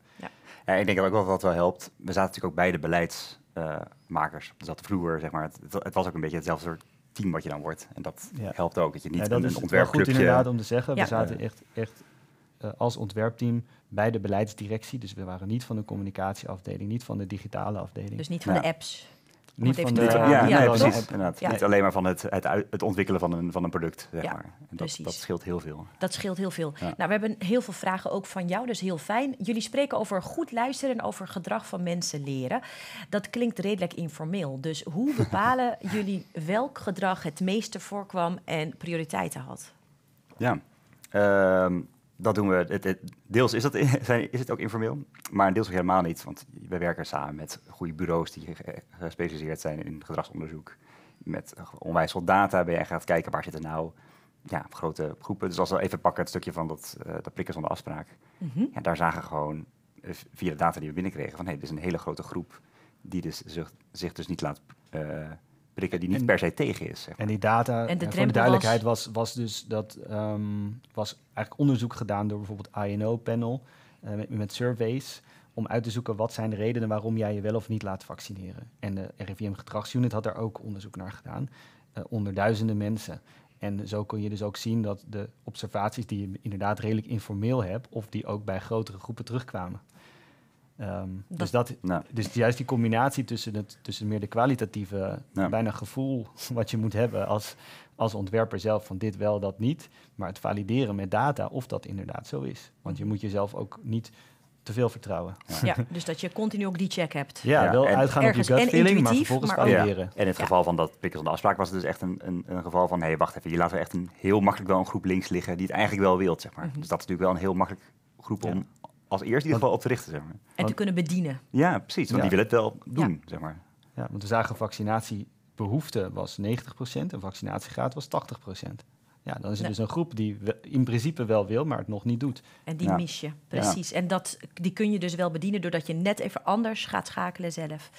Ja. ik denk ook wel dat dat wel helpt. We zaten natuurlijk ook bij de beleidsmakers. Uh, dus dat vloer, zeg maar. Het, het was ook een beetje hetzelfde soort team wat je dan wordt. En dat helpt ook, dat je niet een, goed inderdaad om te zeggen. We zaten echt, echt eh, als ontwerpteam bij de beleidsdirectie. Dus we waren niet van de communicatieafdeling, niet van de digitale afdeling. Dus niet van de apps niet van ja, ja, precies, Niet alleen maar van het, het, het, ontwikkelen van een, van een product, zeg maar. dat, dat, scheelt heel veel. Dat scheelt heel veel. Nou, we hebben heel veel vragen ook van jou, dus heel fijn. Jullie spreken over goed luisteren en over gedrag van mensen leren. Dat klinkt redelijk informeel. Dus hoe bepalen jullie welk gedrag het meeste voorkwam en prioriteiten had? Ja, ehm, dat doen we. Het, deels is, dat, is het ook informeel, maar deels ook helemaal niet. Want we werken samen met goede bureaus die gespecialiseerd zijn in gedragsonderzoek. Met onwijs veel data ben je gaat kijken waar zitten nou ja, grote groepen. Dus als we even pakken het stukje van dat, uh, dat prikken zonder afspraak. Mhm. ja, daar zagen gewoon eh, via de data die we binnenkregen van hé, hey, dit is een hele grote groep die dus zich, dus niet laat... Eh, die niet en, per se tegen is. En die data, en de eh, voor de duidelijkheid, was, was, dus dat ehm, was eigenlijk onderzoek gedaan door bijvoorbeeld INO-panel uh, eh, met, met surveys om uit te zoeken wat zijn de redenen waarom jij je wel of niet laat vaccineren. En de RIVM gedragsunit had daar ook onderzoek naar gedaan, eh, onder duizenden mensen. En zo kun je dus ook zien dat de observaties die je inderdaad redelijk informeel hebt, of die ook bij grotere groepen terugkwamen. Ehm, dus, dat, dus juist die combinatie tussen, het, tussen meer de kwalitatieve, bijna gevoel wat je moet hebben als, als ontwerper zelf van dit wel, dat niet. Maar het valideren met data of dat inderdaad zo is. Want je moet jezelf ook niet te veel vertrouwen. Ja. dus dat je continu ook die check hebt. Ja, wel uitgaan op je gut feeling, maar vervolgens maar En in het geval van dat van de afspraak was het dus echt een, een, een geval van... hé, hey, wacht even, je laat er echt een, heel makkelijk wel een groep links liggen... die het eigenlijk wel wilt, zeg maar. Mhm. Dus dat is natuurlijk wel een heel makkelijk groep om als eerste in ieder geval op te richten. Zeg maar. En te kunnen bedienen. Ja, precies. Want die willen het wel doen, ja. zeg maar. Ja, want we zagen vaccinatiebehoefte was 90% en vaccinatiegraad was 80%. Ja, dan is er dus een groep die in principe wel wil, maar het nog niet doet. En die mis je, precies. En dat, die kun je dus wel bedienen doordat je net even anders gaat schakelen zelf.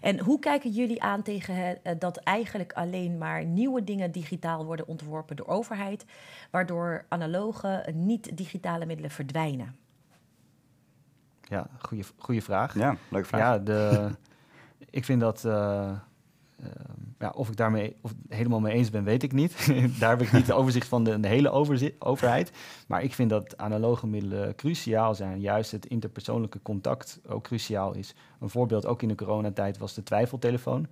En hoe kijken jullie aan tegen eh, dat eigenlijk alleen maar nieuwe dingen digitaal worden ontworpen door overheid, waardoor analoge, niet-digitale middelen verdwijnen? Ja, goede, goede vraag. Ja, leuke vraag. Ja, de, ik vind dat. Eh, eh, ja, of ik daarmee of helemaal mee eens ben, weet ik niet. Daar heb ik niet de overzicht van de, hele overheid. Maar ik vind dat analoge middelen cruciaal zijn. Juist het interpersoonlijke contact ook cruciaal is. Een voorbeeld ook in de coronatijd was de twijfeltelefoon.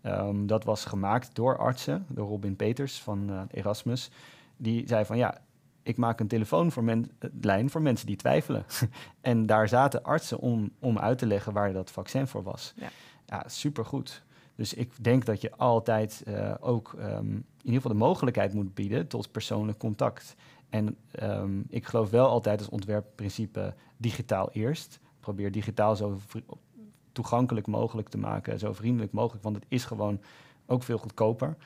Ehm, dat was gemaakt door artsen, door Robin Peters van eh, Erasmus. Die zei van ja, ik maak een telefoonlijn eh, voor mensen die twijfelen. en daar zaten artsen om, om uit te leggen waar dat vaccin voor was. Ja, ja supergoed. Dus ik denk dat je altijd eh, ook ehm, in ieder geval de mogelijkheid moet bieden tot persoonlijk contact. En ehm, ik geloof wel altijd als ontwerpprincipe digitaal eerst. Probeer digitaal zo toegankelijk mogelijk te maken, zo vriendelijk mogelijk, want het is gewoon ook veel goedkoper.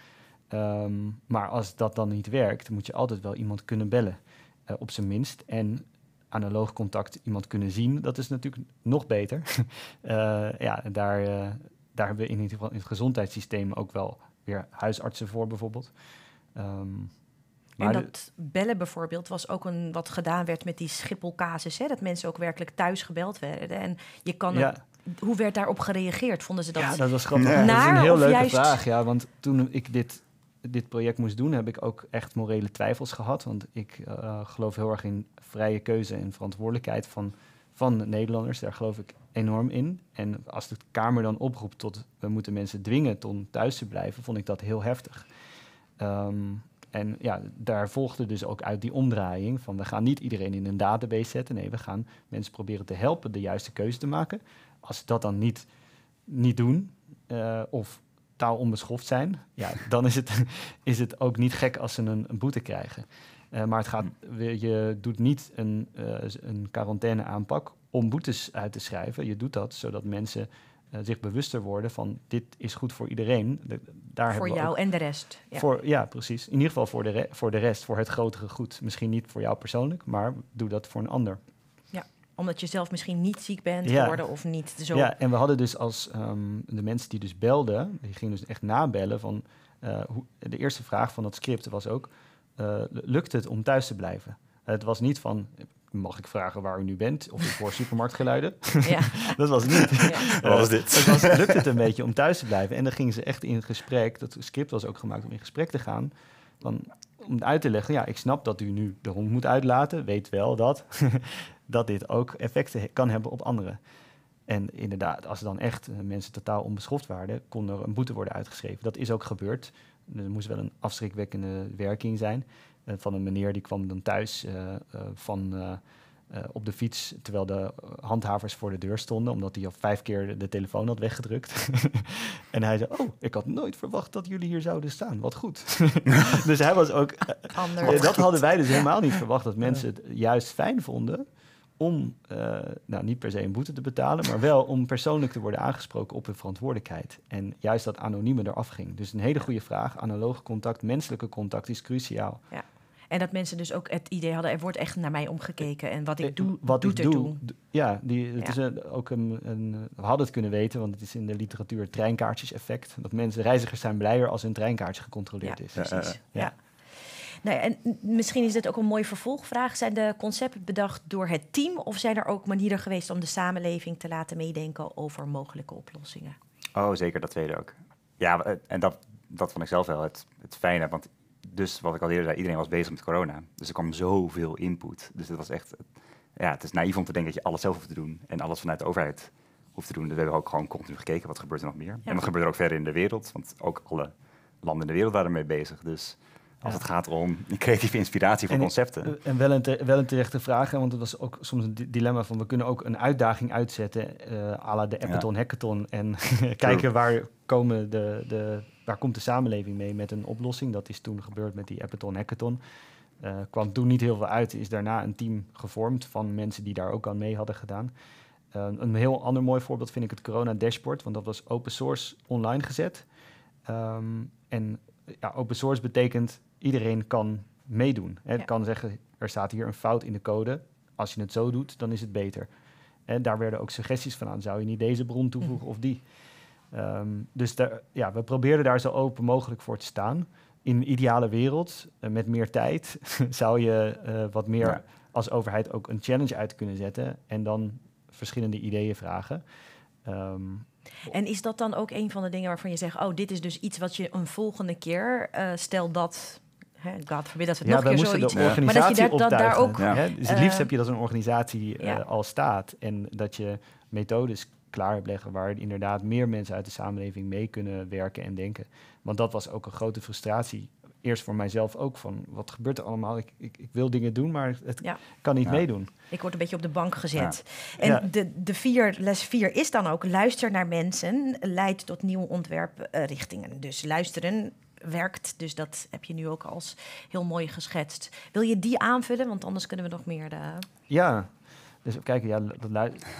Ehm, maar als dat dan niet werkt, moet je altijd wel iemand kunnen bellen, eh, op zijn minst. En analoog contact iemand kunnen zien, dat is natuurlijk nog beter. Eh, ja, daar, eh, daar hebben we in ieder geval in het gezondheidssysteem ook wel weer huisartsen voor bijvoorbeeld. Ehm, maar en dat bellen bijvoorbeeld was ook een, wat gedaan werd met die Schiphol-casus. Dat mensen ook werkelijk thuis gebeld werden. En je kan hoe werd daarop gereageerd? Vonden ze dat, ja, dat was grappig. dat is een heel leuke vraag. Ja, want toen ik dit dit project moest doen, heb ik ook echt morele twijfels gehad. Want ik eh, geloof heel erg in vrije keuze en verantwoordelijkheid van, van Nederlanders. Daar geloof ik enorm in. En als de Kamer dan oproept tot we moeten mensen dwingen om thuis te blijven, vond ik dat heel heftig. Ehm, en ja, daar volgde dus ook uit die omdraaiing van we gaan niet iedereen in een database zetten. Nee, we gaan mensen proberen te helpen de juiste keuze te maken. Als ze dat dan niet, niet doen, eh, of taal onbeschoft zijn, ja, dan is het, is het ook niet gek als ze een, boete krijgen. Eh, maar het gaat, je doet niet een, eh, een quarantaine aanpak om boetes uit te schrijven. Je doet dat zodat mensen eh, zich bewuster worden van dit is goed voor iedereen. De, daar voor jou en de rest. Ja. Voor, ja, precies. In ieder geval voor de, voor de rest, voor het grotere goed. Misschien niet voor jou persoonlijk, maar doe dat voor een ander omdat je zelf misschien niet ziek bent ja. geworden of niet zo. Ja, en we hadden dus als ehm, de mensen die dus belden, die gingen dus echt nabellen van... Eh, hoe, de eerste vraag van dat script was ook, eh, lukt het om thuis te blijven? Het was niet van, mag ik vragen waar u nu bent? Of ik hoor supermarktgeluiden. Ja. dat was niet. Ja. was dit. Het was, het een beetje om thuis te blijven. En dan gingen ze echt in gesprek, dat script was ook gemaakt om in gesprek te gaan. om uit te leggen, ja, ik snap dat u nu de hond moet uitlaten, weet wel dat. dat dit ook effecten kan hebben op anderen. En inderdaad, als dan echt eh, mensen totaal onbeschoft waren, kon er een boete worden uitgeschreven. Dat is ook gebeurd. Dus er moest wel een afschrikwekkende werking zijn. Eh, van een meneer die kwam dan thuis eh, van, op de fiets, terwijl de handhavers voor de deur stonden, omdat hij al vijf keer de telefoon had weggedrukt. en hij zei, oh, ik had nooit verwacht dat jullie hier zouden staan. Wat goed. dus hij was ook... dat hadden wij dus helemaal niet verwacht, dat mensen het juist fijn vonden om, uh, nou niet per se een boete te betalen, maar wel om persoonlijk te worden aangesproken op hun verantwoordelijkheid. En juist dat anonieme eraf ging. Dus een hele goede vraag. Analoog contact, menselijke contact is cruciaal. Ja. En dat mensen dus ook het idee hadden, er wordt echt naar mij omgekeken. En wat ik eh, doe, wat doet ik Ja, die, het is ook een, een, We hadden het kunnen weten, want het is in de literatuur treinkaartjes effect. Dat mensen, reizigers zijn blijer als hun treinkaartje gecontroleerd ja, is. Precies. ja. Nou en misschien is dit ook een mooie vervolgvraag. Zijn de concepten bedacht door het team of zijn er ook manieren geweest om de samenleving te laten meedenken over mogelijke oplossingen? Oh, zeker, dat tweede ook. Ja, eh, en dat, dat vond ik zelf wel het, het fijne, want dus wat ik al eerder zei, iedereen was bezig met corona. Dus er kwam zoveel input. Dus het was echt, ja, het is naïef om te denken dat je alles zelf hoeft te doen en alles vanuit de overheid hoeft te doen. Dus we hebben ook gewoon continu gekeken, wat gebeurt er nog meer? En wat gebeurt er ook verder in de wereld? Want ook alle landen in de wereld waren ermee bezig. Dus als het gaat om creatieve inspiratie voor concepten. Eh, en wel een, wel een terechte vraag, want het was ook soms een dilemma van... we kunnen ook een uitdaging uitzetten uh, la de Appeton Hackathon... en kijken waar, komen de, de, waar komt de samenleving mee met een oplossing. Dat is toen gebeurd met die Appeton Hackathon. Uh, kwam toen niet heel veel uit, is daarna een team gevormd... van mensen die daar ook aan mee hadden gedaan... een heel ander mooi voorbeeld vind ik het Corona Dashboard, want dat was open source online gezet. Ehm, en ja, open source betekent iedereen kan meedoen. Hè. Kan zeggen, er staat hier een fout in de code. Als je het zo doet, dan is het beter. En daar werden ook suggesties van aan. Zou je niet deze bron toevoegen mhm. of die? Ehm, dus ja, we probeerden daar zo open mogelijk voor te staan. In een ideale wereld, eh, met meer tijd, zou je eh, wat meer als overheid ook een challenge uit kunnen zetten. En dan verschillende ideeën vragen. Ehm, en is dat dan ook een van de dingen waarvan je zegt: Oh, dit is dus iets wat je een volgende keer, eh, stel dat God forbid dat we het ja, nog keer zoiets... organiseren. Maar dat je dat, daar ook... Hè? Dus het liefst eh, heb je dat een organisatie eh, al staat. En dat je methodes klaar hebt leggen waar inderdaad meer mensen uit de samenleving mee kunnen werken en denken. Want dat was ook een grote frustratie. Eerst voor mijzelf ook van wat gebeurt er allemaal? Ik, ik, ik wil dingen doen, maar het kan niet meedoen. Ik word een beetje op de bank gezet. En de, de vier, les vier is dan ook luister naar mensen, leidt tot nieuwe ontwerprichtingen. dus luisteren werkt. Dus dat heb je nu ook als heel mooi geschetst. Wil je die aanvullen? Want anders kunnen we nog meer. Eh, ja, dus kijk, ja,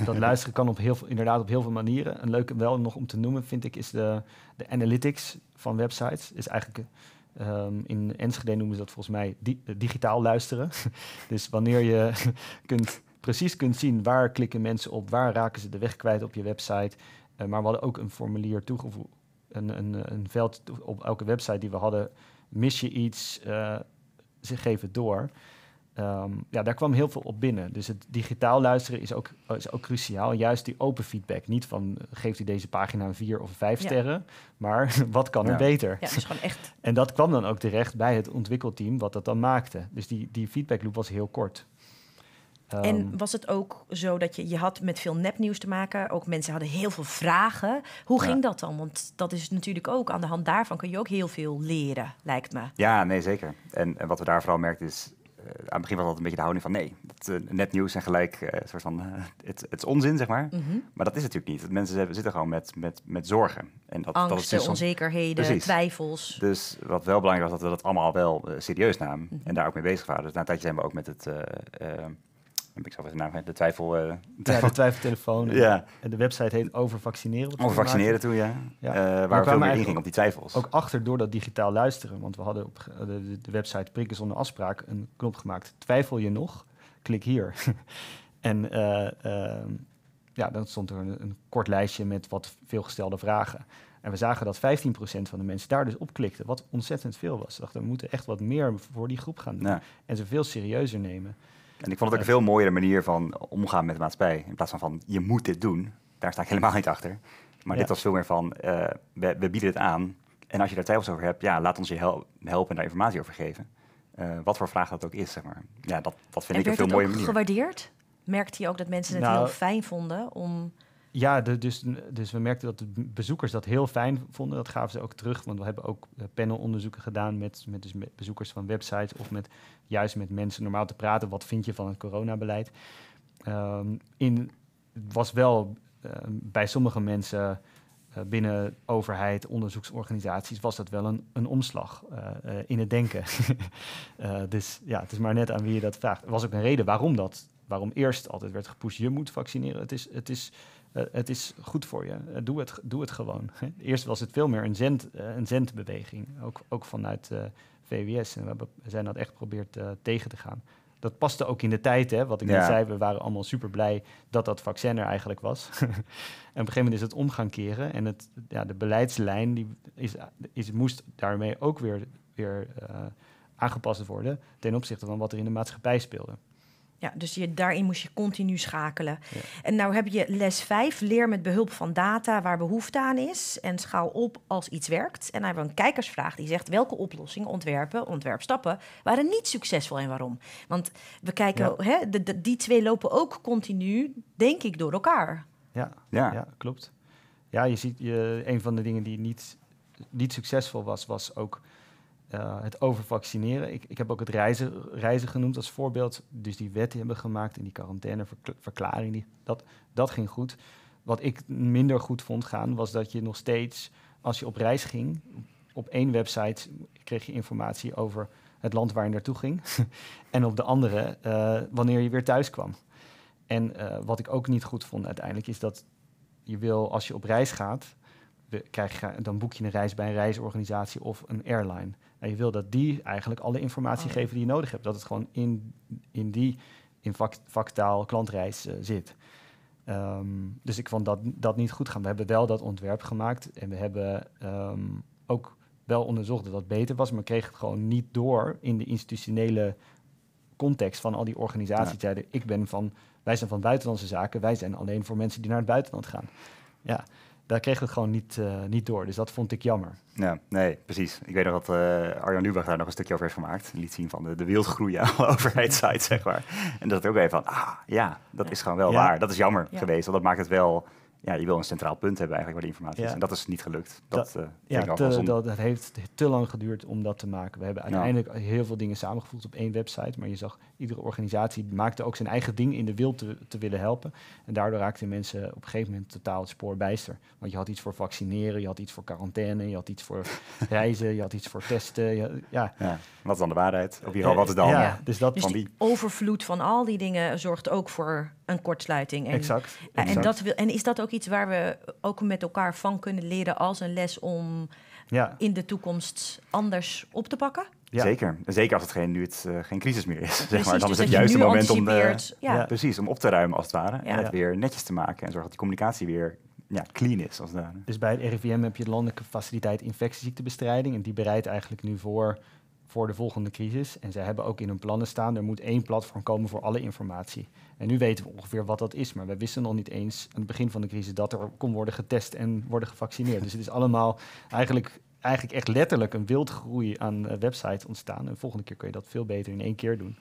dat, luisteren kan op heel inderdaad op heel veel manieren. Een leuke wel nog om te noemen, vind ik, is de, de analytics van websites. Is eigenlijk, um, in Enschede noemen ze dat volgens mij eh, digitaal luisteren. dus wanneer je kunt, precies kunt zien waar klikken mensen op, waar raken ze de weg kwijt op je website. Eh, maar we hadden ook een formulier toegevoegd een, een, een veld op elke website die we hadden. Mis je iets, uh, ze geven door. Ehm, ja, daar kwam heel veel op binnen. Dus het digitaal luisteren is ook, is ook cruciaal. juist die open feedback. Niet van geeft u deze pagina een 4 of vijf sterren, maar wat kan er beter? Ja, is gewoon echt. En dat kwam dan ook terecht bij het ontwikkelteam wat dat dan maakte. Dus die, die feedbackloop was heel kort en ehm. was het ook zo dat je, je had met veel nepnieuws te maken, ook mensen hadden heel veel vragen. Hoe ging dat dan? Want dat is natuurlijk ook, aan de hand daarvan kun je ook heel veel leren, lijkt me. Ja, nee, zeker. En, en wat we daar vooral merkten is, eh, aan het begin was dat een beetje de houding van nee, het, uh, eh, nepnieuws en gelijk uh, soort van, het, is onzin, zeg maar. Mhm. Maar dat is natuurlijk niet. Mensen zitten gewoon met, met, met zorgen. En dat, dat is dus onzekerheden, twijfels. Dus wat wel belangrijk was, dat we dat allemaal wel serieus namen mhm. en daar ook mee bezig waren. Dus na een tijdje zijn we ook met het heb ik zo het naam, de twijfel... Uh, ja, de twijfeltelefoon. En, ja. en de website heet Overvaccineren. Overvaccineren toen ja. ja. Eh, waar we veel meer inging op die twijfels. Ook achter door dat digitaal luisteren. Want we hadden op de, website Prikken zonder afspraak een knop gemaakt. Twijfel je nog? Klik hier. en eh, ehm, ja, dan stond er een, een kort lijstje met wat veelgestelde vragen. En we zagen dat 15% van de mensen daar dus op klikte, wat ontzettend veel was. We dachten, we moeten echt wat meer voor die groep gaan doen. En ze veel serieuzer nemen. En ik vond het ook een veel mooiere manier van omgaan met de maatschappij. In plaats van van, je moet dit doen. Daar sta ik helemaal niet achter. Maar dit was veel meer van, eh, we, bieden het aan. En als je daar twijfels over hebt, ja, laat ons je helpen en daar informatie over geven. Eh, wat voor vraag dat ook is, zeg maar. Ja, dat, dat vind ik een veel mooie manier. gewaardeerd? Merkte je ook dat mensen het nou, heel fijn vonden om... Ja, dus, dus we merkten dat de bezoekers dat heel fijn vonden. Dat gaven ze ook terug, want we hebben ook eh, panelonderzoeken gedaan met, met, dus met bezoekers van websites of met juist met mensen normaal te praten. Wat vind je van het coronabeleid? Um, in, het was wel ehm, bij sommige mensen eh, binnen overheid, onderzoeksorganisaties, was dat wel een, een omslag eh, eh, in het denken. dus ja, het is maar net aan wie je dat vraagt. Er was ook een reden waarom dat, waarom eerst altijd werd gepusht, je moet vaccineren. Het is, het is, het is goed voor je, doe, het, doe het gewoon. Eerst was het veel meer een, zend, een zendbeweging, ook, ook vanuit VWS. En we hebben, zijn dat echt geprobeerd eh, tegen te gaan. Dat paste ook in de tijd, hè? wat ik net zei. We waren allemaal super blij dat dat vaccin er eigenlijk was. en op een gegeven moment is het om gaan keren. En het, ja, de beleidslijn die is, is, moest daarmee ook weer, weer eh, aangepast worden ten opzichte van wat er in de maatschappij speelde. Ja, dus je, daarin moest je continu schakelen. En nou heb je les 5, leer met behulp van data waar behoefte aan is. En schaal op als iets werkt. En dan hebben we een kijkersvraag die zegt welke oplossingen, ontwerpen, ontwerpstappen waren niet succesvol en waarom. Want we kijken, hè, die twee lopen ook continu, denk ik, door elkaar. Ja, ja. ja klopt. Ja, je ziet, je, een van de dingen die niet, niet succesvol was, was ook eh, het overvaccineren. Ik, ik heb ook het reizen, reizen genoemd als voorbeeld. Dus die wetten hebben gemaakt en die quarantaineverklaring, die, dat, dat ging goed. Wat ik minder goed vond gaan, was dat je nog steeds, als je op reis ging, op één website kreeg je informatie over het land waar je naartoe ging. en op de andere, eh, wanneer je weer thuis kwam. En eh, wat ik ook niet goed vond uiteindelijk, is dat je wil, als je op reis gaat, dan boek je een reis bij een reisorganisatie of een airline. En je wil dat die eigenlijk alle informatie oh. geven die je nodig hebt. Dat het gewoon in, in die in vak, klantreis eh, zit. Ehm, dus ik vond dat, dat niet goed gaan. We hebben wel dat ontwerp gemaakt en we hebben ehm, ook wel onderzocht dat dat beter was, maar kreeg het gewoon niet door in de institutionele context van al die organisaties. Ja. Zeiden, ik ben van, wij zijn van buitenlandse zaken, wij zijn alleen voor mensen die naar het buitenland gaan. Ja, daar kreeg het gewoon niet, eh, niet door. Dus dat vond ik jammer. Ja, nee, precies. Ik weet nog dat eh, Arjan Lubach daar nog een stukje over heeft gemaakt. liet zien van de, de wildgroei aan zeg maar. En dat ook even van, ah ja, dat is gewoon wel waar. Dat is jammer geweest, want dat maakt het wel ja, je wil een centraal punt hebben eigenlijk waar de informatie is. En dat is niet gelukt. Dat, eh, ja, dat, dat, heeft te lang geduurd om dat te maken. We hebben uiteindelijk heel veel dingen samengevoegd op één website. Maar je zag, iedere organisatie maakte ook zijn eigen ding in de wil te, willen helpen. En daardoor raakten mensen op een gegeven moment totaal het spoor bijster. Want je had iets voor vaccineren, je had iets voor quarantaine, je had iets voor reizen, je had iets voor testen. ja. ja, wat is dan de waarheid? Of hier, eh, wat is dan ja, dus dat dus van die overvloed van al die dingen zorgt ook voor een kortsluiting. En, exact. Eh, en, dat wil, en is dat ook iets waar we ook met elkaar van kunnen leren als een les om ja. in de toekomst anders op te pakken? Zeker. Zeker als het geen, nu het eh, geen crisis meer is. Precies, zeg maar. Dan dus is het juiste moment om, de, eh, ja. Precies, om op te ruimen als het ware. En het weer netjes te maken. En zorgen dat die communicatie weer ja, clean is. Als het Dus bij het RIVM heb je de Landelijke Faciliteit Infectieziektebestrijding. En die bereidt eigenlijk nu voor voor de volgende crisis. En zij hebben ook in hun plannen staan, er moet één platform komen voor alle informatie. En nu weten we ongeveer wat dat is, maar we wisten nog niet eens aan het begin van de crisis dat er kon worden getest en worden gevaccineerd. Dus het is allemaal eigenlijk, eigenlijk echt letterlijk een wildgroei aan eh, websites ontstaan. En volgende keer kun je dat veel beter in één keer doen.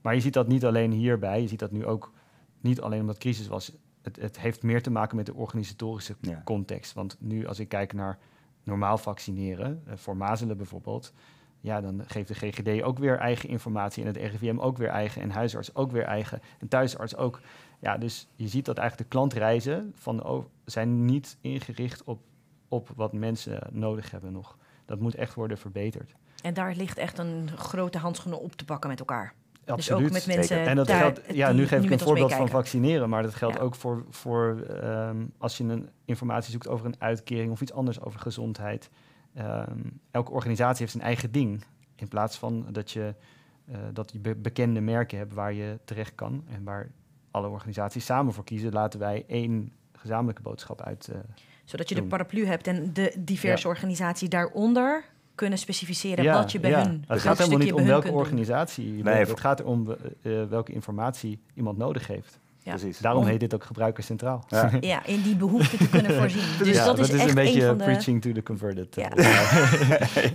Maar je ziet dat niet alleen hierbij, je ziet dat nu ook niet alleen omdat het crisis was. Het, het heeft meer te maken met de organisatorische context. Want nu als ik kijk naar normaal vaccineren, eh, voor mazelen bijvoorbeeld, ja, dan geeft de GGD ook weer eigen informatie en het RIVM ook weer eigen en huisarts ook weer eigen en thuisarts ook. Ja, dus je ziet dat eigenlijk de klantreizen van zijn niet ingericht op, op wat mensen nodig hebben nog. Dat moet echt worden verbeterd. En daar ligt echt een grote handschoenen op te pakken met elkaar. Absoluut. Dus ook met mensen en dat geldt, ja, nu geef ik een voorbeeld van vaccineren, maar dat geldt ook voor, voor ehm, als je een informatie zoekt over een uitkering of iets anders over gezondheid. Ehm, elke organisatie heeft zijn eigen ding. In plaats van dat je, eh, dat je bekende merken hebt waar je terecht kan en waar alle organisaties samen voor kiezen, laten wij één gezamenlijke boodschap uit. Eh, Zodat je de paraplu hebt en de diverse ja. organisatie daaronder kunnen specificeren wat je bij ja. hun Het gaat helemaal niet om welke organisatie je nee, Het gaat erom uh, eh, welke informatie iemand nodig heeft. Precies. Daarom heet dit ook gebruiker centraal. Ja. in die behoefte te kunnen voorzien. Dus dat, is, echt een beetje een preaching to the converted. Eh, maar,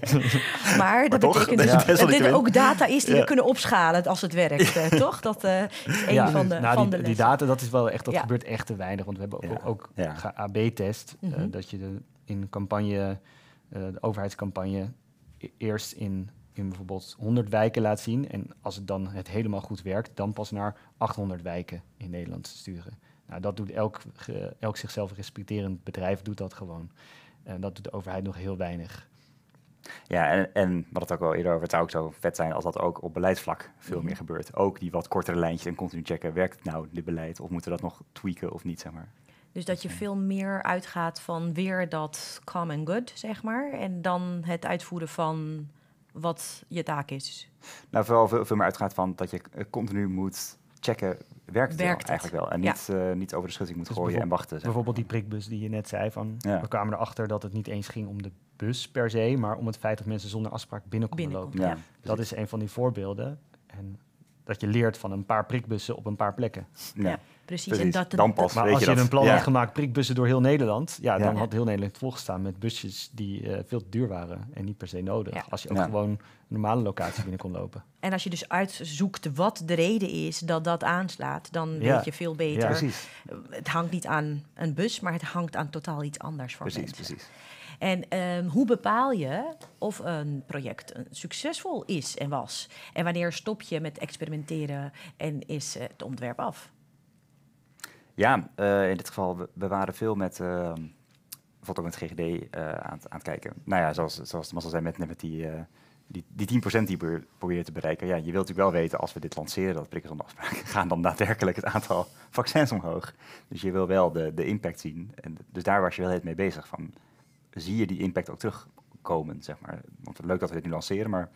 maar, dat toch, betekent dus dat, dat dit ook data is die we kunnen opschalen als het werkt, eh, toch? Dat eh, is een van de, nou, van die, de data, dat is wel echt, dat gebeurt echt te weinig. Want we hebben ook, ook AB-test, mhm. dat je de, in campagne, de overheidscampagne, e- eerst in bijvoorbeeld 100 wijken laat zien. En als het dan het helemaal goed werkt, dan pas naar 800 wijken in Nederland sturen. Nou, dat doet elk, elk zichzelf respecterend bedrijf doet dat gewoon. En dat doet de overheid nog heel weinig. Ja, en, en wat het ook al eerder over, het zou ook zo vet zijn als dat ook op beleidsvlak veel mhm. meer gebeurt. Ook die wat kortere lijntjes en continu checken, werkt het nou dit beleid of moeten we dat nog tweaken of niet, zeg maar. Dus dat je veel meer uitgaat van weer dat common good, zeg maar. En dan het uitvoeren van wat je taak is? Nou, vooral veel, meer uitgaat van dat je eh, continu moet checken, werkt, het werkt eigenlijk wel? En niet, eh, niet over de schutting moet dus gooien en wachten. Bijvoorbeeld die prikbus die je net zei, van, we kwamen erachter dat het niet eens ging om de bus per se, maar om het feit dat mensen zonder afspraak binnen konden lopen. dat is een van die voorbeelden. En dat je leert van een paar prikbussen op een paar plekken. Ja. Precies, En dat, dan pas. Maar als je, een plan had gemaakt, prikbussen door heel Nederland, ja, dan had heel Nederland volgestaan met busjes die eh, veel te duur waren en niet per se nodig. Als je ook gewoon een normale locatie binnen kon lopen. En als je dus uitzoekt wat de reden is dat dat aanslaat, dan weet je veel beter. Precies. Het hangt niet aan een bus, maar het hangt aan totaal iets anders voor precies, mensen. Precies. En ehm, hoe bepaal je of een project succesvol is en was? En wanneer stop je met experimenteren en is het ontwerp af? Ja, eh, in dit geval, we, we waren veel met, uh, ook met GGD eh, aan, aan, het kijken. Nou ja, zoals, zoals de massa zei, met, met die, eh, die, die 10% die we proberen te bereiken. Ja, je wilt natuurlijk wel weten, als we dit lanceren, dat prikken zonder afspraak gaan dan daadwerkelijk het aantal vaccins omhoog. Dus je wil wel de, de impact zien. En dus daar was je wel het mee bezig. Van, zie je die impact ook terugkomen, zeg maar. Want het leuk dat we dit nu lanceren, maar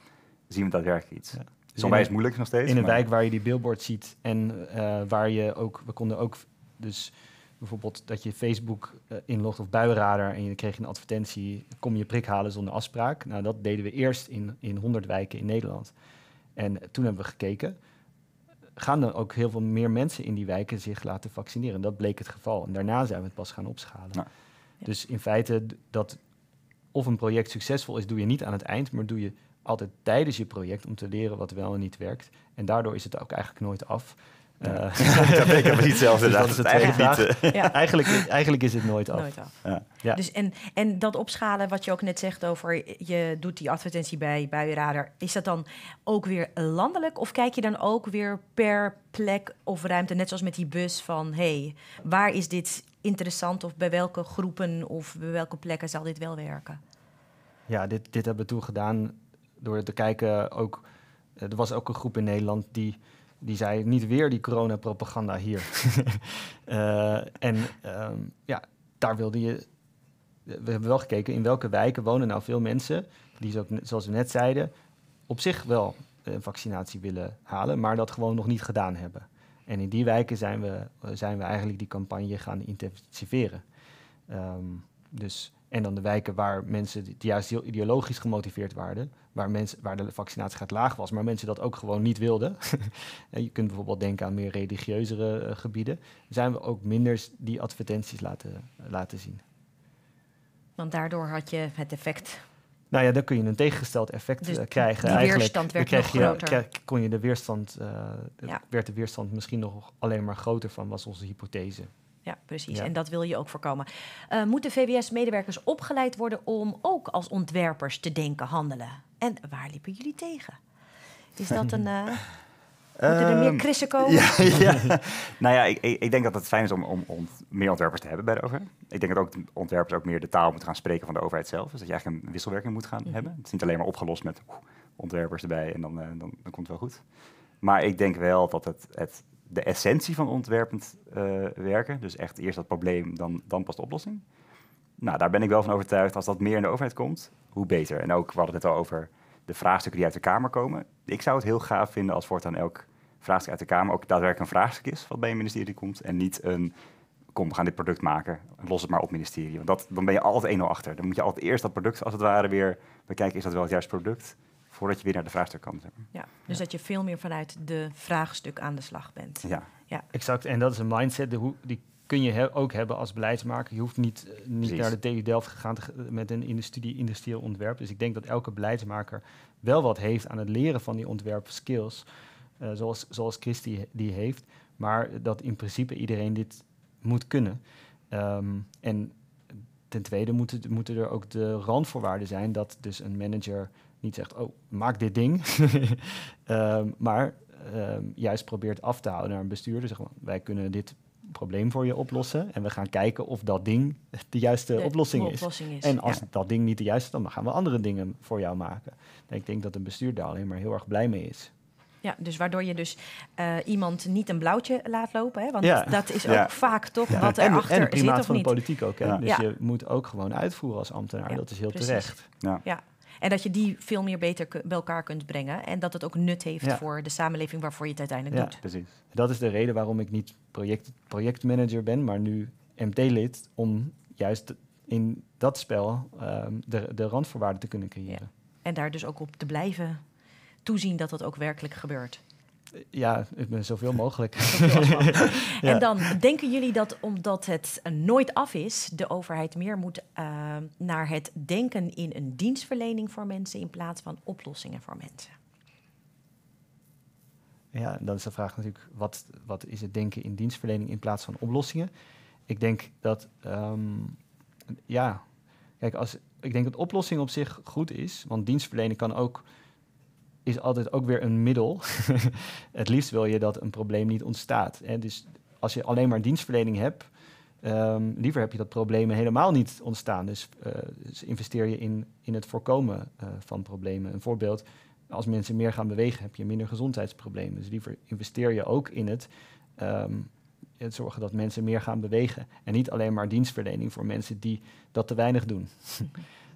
zien we daadwerkelijk iets? Ja. Dus Soms is moeilijk nog steeds. In een wijk waar je die billboard ziet en waar je ook, we konden ook dus bijvoorbeeld dat je Facebook eh, inlogt of buienradar en je kreeg een advertentie, kom je prik halen zonder afspraak. Nou, dat deden we eerst in, in 100 wijken in Nederland. En toen hebben we gekeken, gaan dan ook heel veel meer mensen in die wijken zich laten vaccineren? Dat bleek het geval. En daarna zijn we het pas gaan opschalen. Dus in feite dat of een project succesvol is, doe je niet aan het eind, maar doe je altijd tijdens je project om te leren wat wel en niet werkt. En daardoor is het ook eigenlijk nooit af. Uh, ja, eh, ik heb niet zelf dus eigenlijk, eigenlijk is het nooit af. Ja. Dus en, en dat opschalen wat je ook net zegt over... je doet die advertentie bij Buienradar. Is dat dan ook weer landelijk? Of kijk je dan ook weer per plek of ruimte... net zoals met die bus van... hey, waar is dit interessant? Of bij welke groepen of bij welke plekken zal dit wel werken? Ja, dit, dit hebben we toen gedaan door te kijken ook... Er was ook een groep in Nederland die die zei niet weer die coronapropaganda hier. Eh, en ehm, ja, daar wilde je... We hebben wel gekeken in welke wijken wonen nou veel mensen... die, zoals we net zeiden, op zich wel een vaccinatie willen halen... maar dat gewoon nog niet gedaan hebben. En in die wijken zijn we, eh, zijn we eigenlijk die campagne gaan intensiveren. Ehm, dus en dan de wijken waar mensen die juist heel ideologisch gemotiveerd waren, waar, mensen, waar de vaccinatiegraad laag was, maar mensen dat ook gewoon niet wilden. je kunt bijvoorbeeld denken aan meer religieuzere eh, gebieden. Zijn we ook minder die advertenties laten, laten zien? Want daardoor had je het effect. Nou ja, dan kun je een tegengesteld effect dus eh, krijgen. De weerstand werd nog je, groter. kon je de weerstand, eh, ja. werd de weerstand misschien nog alleen maar groter van, was onze hypothese ja precies. En dat wil je ook voorkomen. Eh, moeten VWS-medewerkers opgeleid worden om ook als ontwerpers te denken, handelen? En waar liepen jullie tegen? Is dat een. Uh, moeten er meer krissen ehm, komen? Ja, nou ja, ik, ik, denk dat het fijn is om, om, om, meer ontwerpers te hebben bij de overheid. Ik denk dat ook de ontwerpers ook meer de taal moeten gaan spreken van de overheid zelf. Dus dat je eigenlijk een wisselwerking moet gaan mhm. hebben. Het is niet alleen maar opgelost met ontwerpers erbij en dan, eh, dan, dan komt het wel goed. Maar ik denk wel dat het, het de essentie van ontwerpend eh, werken. Dus echt eerst dat probleem, dan, dan pas de oplossing. Nou, daar ben ik wel van overtuigd. Als dat meer in de overheid komt, hoe beter. En ook, we hadden het al over de vraagstukken die uit de Kamer komen. Ik zou het heel gaaf vinden als voortaan elk vraagstuk uit de Kamer ook daadwerkelijk een vraagstuk is wat bij een ministerie komt. En niet een, kom, we gaan dit product maken, los het maar op ministerie. Want dat, dan ben je altijd één 0 achter. Dan moet je altijd eerst dat product als het ware weer bekijken, is dat wel het juiste product? voordat je weer naar de vraagstuk kan. Ja, dus dat je veel meer vanuit de vraagstuk aan de slag bent. Ja, ja. exact. En dat is een mindset die, die kun je ook hebben als beleidsmaker. Je hoeft niet, eh, niet naar de TU Delft gegaan te, met een in de studie industrieel ontwerp. Dus ik denk dat elke beleidsmaker wel wat heeft aan het leren van die ontwerpskills, uh, eh, zoals, zoals Christy die heeft. Maar dat in principe iedereen dit moet kunnen. Ehm, en ten tweede moeten, moeten er ook de randvoorwaarden zijn dat dus een manager niet zegt, oh, maak dit ding. Ehm, maar ehm, juist probeert af te houden naar een bestuurder. Zeg maar, wij kunnen dit probleem voor je oplossen. En we gaan kijken of dat ding de juiste oplossing, is. En als dat ding niet de juiste is, dan gaan we andere dingen voor jou maken. En ik denk dat een bestuurder daar alleen maar heel erg blij mee is. Ja, dus waardoor je dus eh, iemand niet een blauwtje laat lopen. Hè? Want ja. dat is ook vaak toch wat er achter zit. En primaat van de politiek ook. Hè? Dus je moet ook gewoon uitvoeren als ambtenaar. Dat is heel terecht. ja. En dat je die veel meer beter bij elkaar kunt brengen. En dat het ook nut heeft voor de samenleving waarvoor je het uiteindelijk ja, doet. Precies. Dat is de reden waarom ik niet project, projectmanager ben, maar nu MT-lid. Om juist in dat spel ehm, de, de randvoorwaarden te kunnen creëren. En daar dus ook op te blijven toezien dat dat ook werkelijk gebeurt. Ja, zoveel mogelijk. En dan denken jullie dat omdat het nooit af is, de overheid meer moet eh, naar het denken in een dienstverlening voor mensen in plaats van oplossingen voor mensen? Ja, dan is de vraag natuurlijk, wat, wat is het denken in dienstverlening in plaats van oplossingen? Ik denk dat, ehm, ja, kijk, als, ik denk dat oplossing op zich goed is, want dienstverlening kan ook is altijd ook weer een middel. het liefst wil je dat een probleem niet ontstaat. Hè? Dus als je alleen maar dienstverlening hebt, ehm, liever heb je dat problemen helemaal niet ontstaan. Dus, eh, dus, investeer je in, in het voorkomen eh, van problemen. Een voorbeeld, als mensen meer gaan bewegen, heb je minder gezondheidsproblemen. Dus liever investeer je ook in het, ehm, het zorgen dat mensen meer gaan bewegen. En niet alleen maar dienstverlening voor mensen die dat te weinig doen.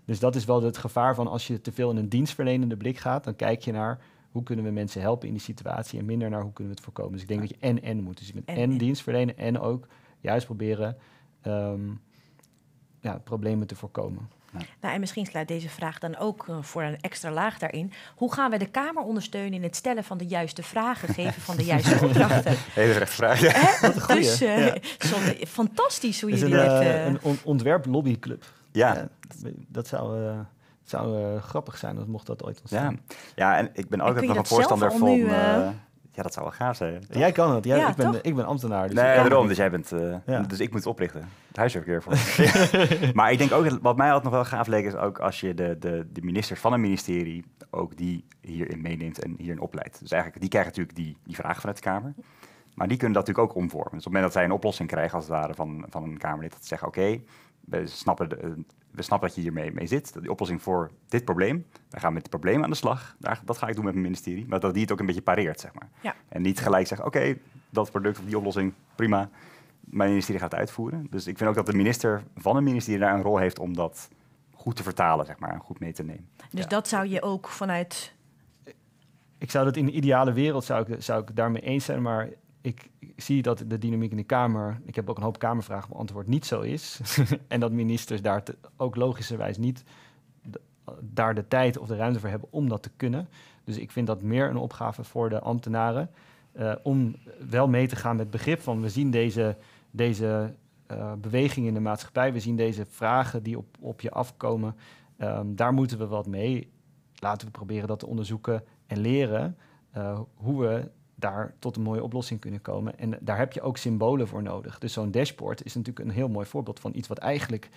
Dus dat is wel het gevaar van als je te veel in een dienstverlenende blik gaat, dan kijk je naar hoe kunnen we mensen helpen in die situatie en minder naar hoe kunnen we het voorkomen. Dus ik denk dat je en en moet. Dus je bent en, dienstverlenen en. ook juist proberen ehm, ja, problemen te voorkomen. Nou, en misschien sluit deze vraag dan ook eh, voor een extra laag daarin. Hoe gaan we de Kamer ondersteunen in het stellen van de juiste vragen, geven van de juiste opdrachten? Hele recht vraag, Dus eh, fantastisch hoe je dit. Uh, een ontwerp ontwerplobbyclub. Ja. Eh, dat zou, eh, zou eh, grappig zijn, dat mocht dat ooit ontstaan. Ja, ja en ik ben ook nog een voorstander van... ja, dat zou wel gaaf zijn. Jij kan het. Jij, ja, ik, ben, ik ben ambtenaar. Dus nee, daarom. dus jij bent... Dus ik moet het oprichten. Het huisverkeer voor maar ik denk ook... Wat mij altijd nog wel gaaf leek... is ook als je de, de, de van een ministerie... ook die hierin meeneemt en hierin opleidt. Dus eigenlijk, die krijgen natuurlijk die, die vraag vanuit de Kamer. Maar die kunnen dat natuurlijk ook omvormen. Dus op het moment dat zij een oplossing krijgen... als het ware van, van een Kamerlid... dat ze zeggen, oké we snappen, de, eh, we snappen dat je hiermee mee zit. Dat die oplossing voor dit probleem. Wij gaan met het probleem aan de slag. Daar, dat ga ik doen met mijn ministerie. Maar dat die het ook een beetje pareert, zeg maar. En niet gelijk zeggen, oké, dat product of die oplossing, prima. Mijn ministerie gaat het uitvoeren. Dus ik vind ook dat de minister van een ministerie daar een rol heeft om dat goed te vertalen, zeg maar. En goed mee te nemen. Dus dat zou je ook vanuit... Ik zou dat in de ideale wereld zou ik, zou ik daarmee eens zijn, maar ik zie dat de dynamiek in de Kamer, ik heb ook een hoop Kamervragen beantwoord, niet zo is. en dat ministers daar ook logischerwijs niet daar de tijd of de ruimte voor hebben om dat te kunnen. Dus ik vind dat meer een opgave voor de ambtenaren eh, om wel mee te gaan met begrip van we zien deze, deze eh, beweging in de maatschappij, we zien deze vragen die op, op je afkomen, ehm, daar moeten we wat mee. Laten we proberen dat te onderzoeken en leren eh, hoe we daar tot een mooie oplossing kunnen komen. En daar heb je ook symbolen voor nodig. Dus zo'n dashboard is natuurlijk een heel mooi voorbeeld van iets wat eigenlijk.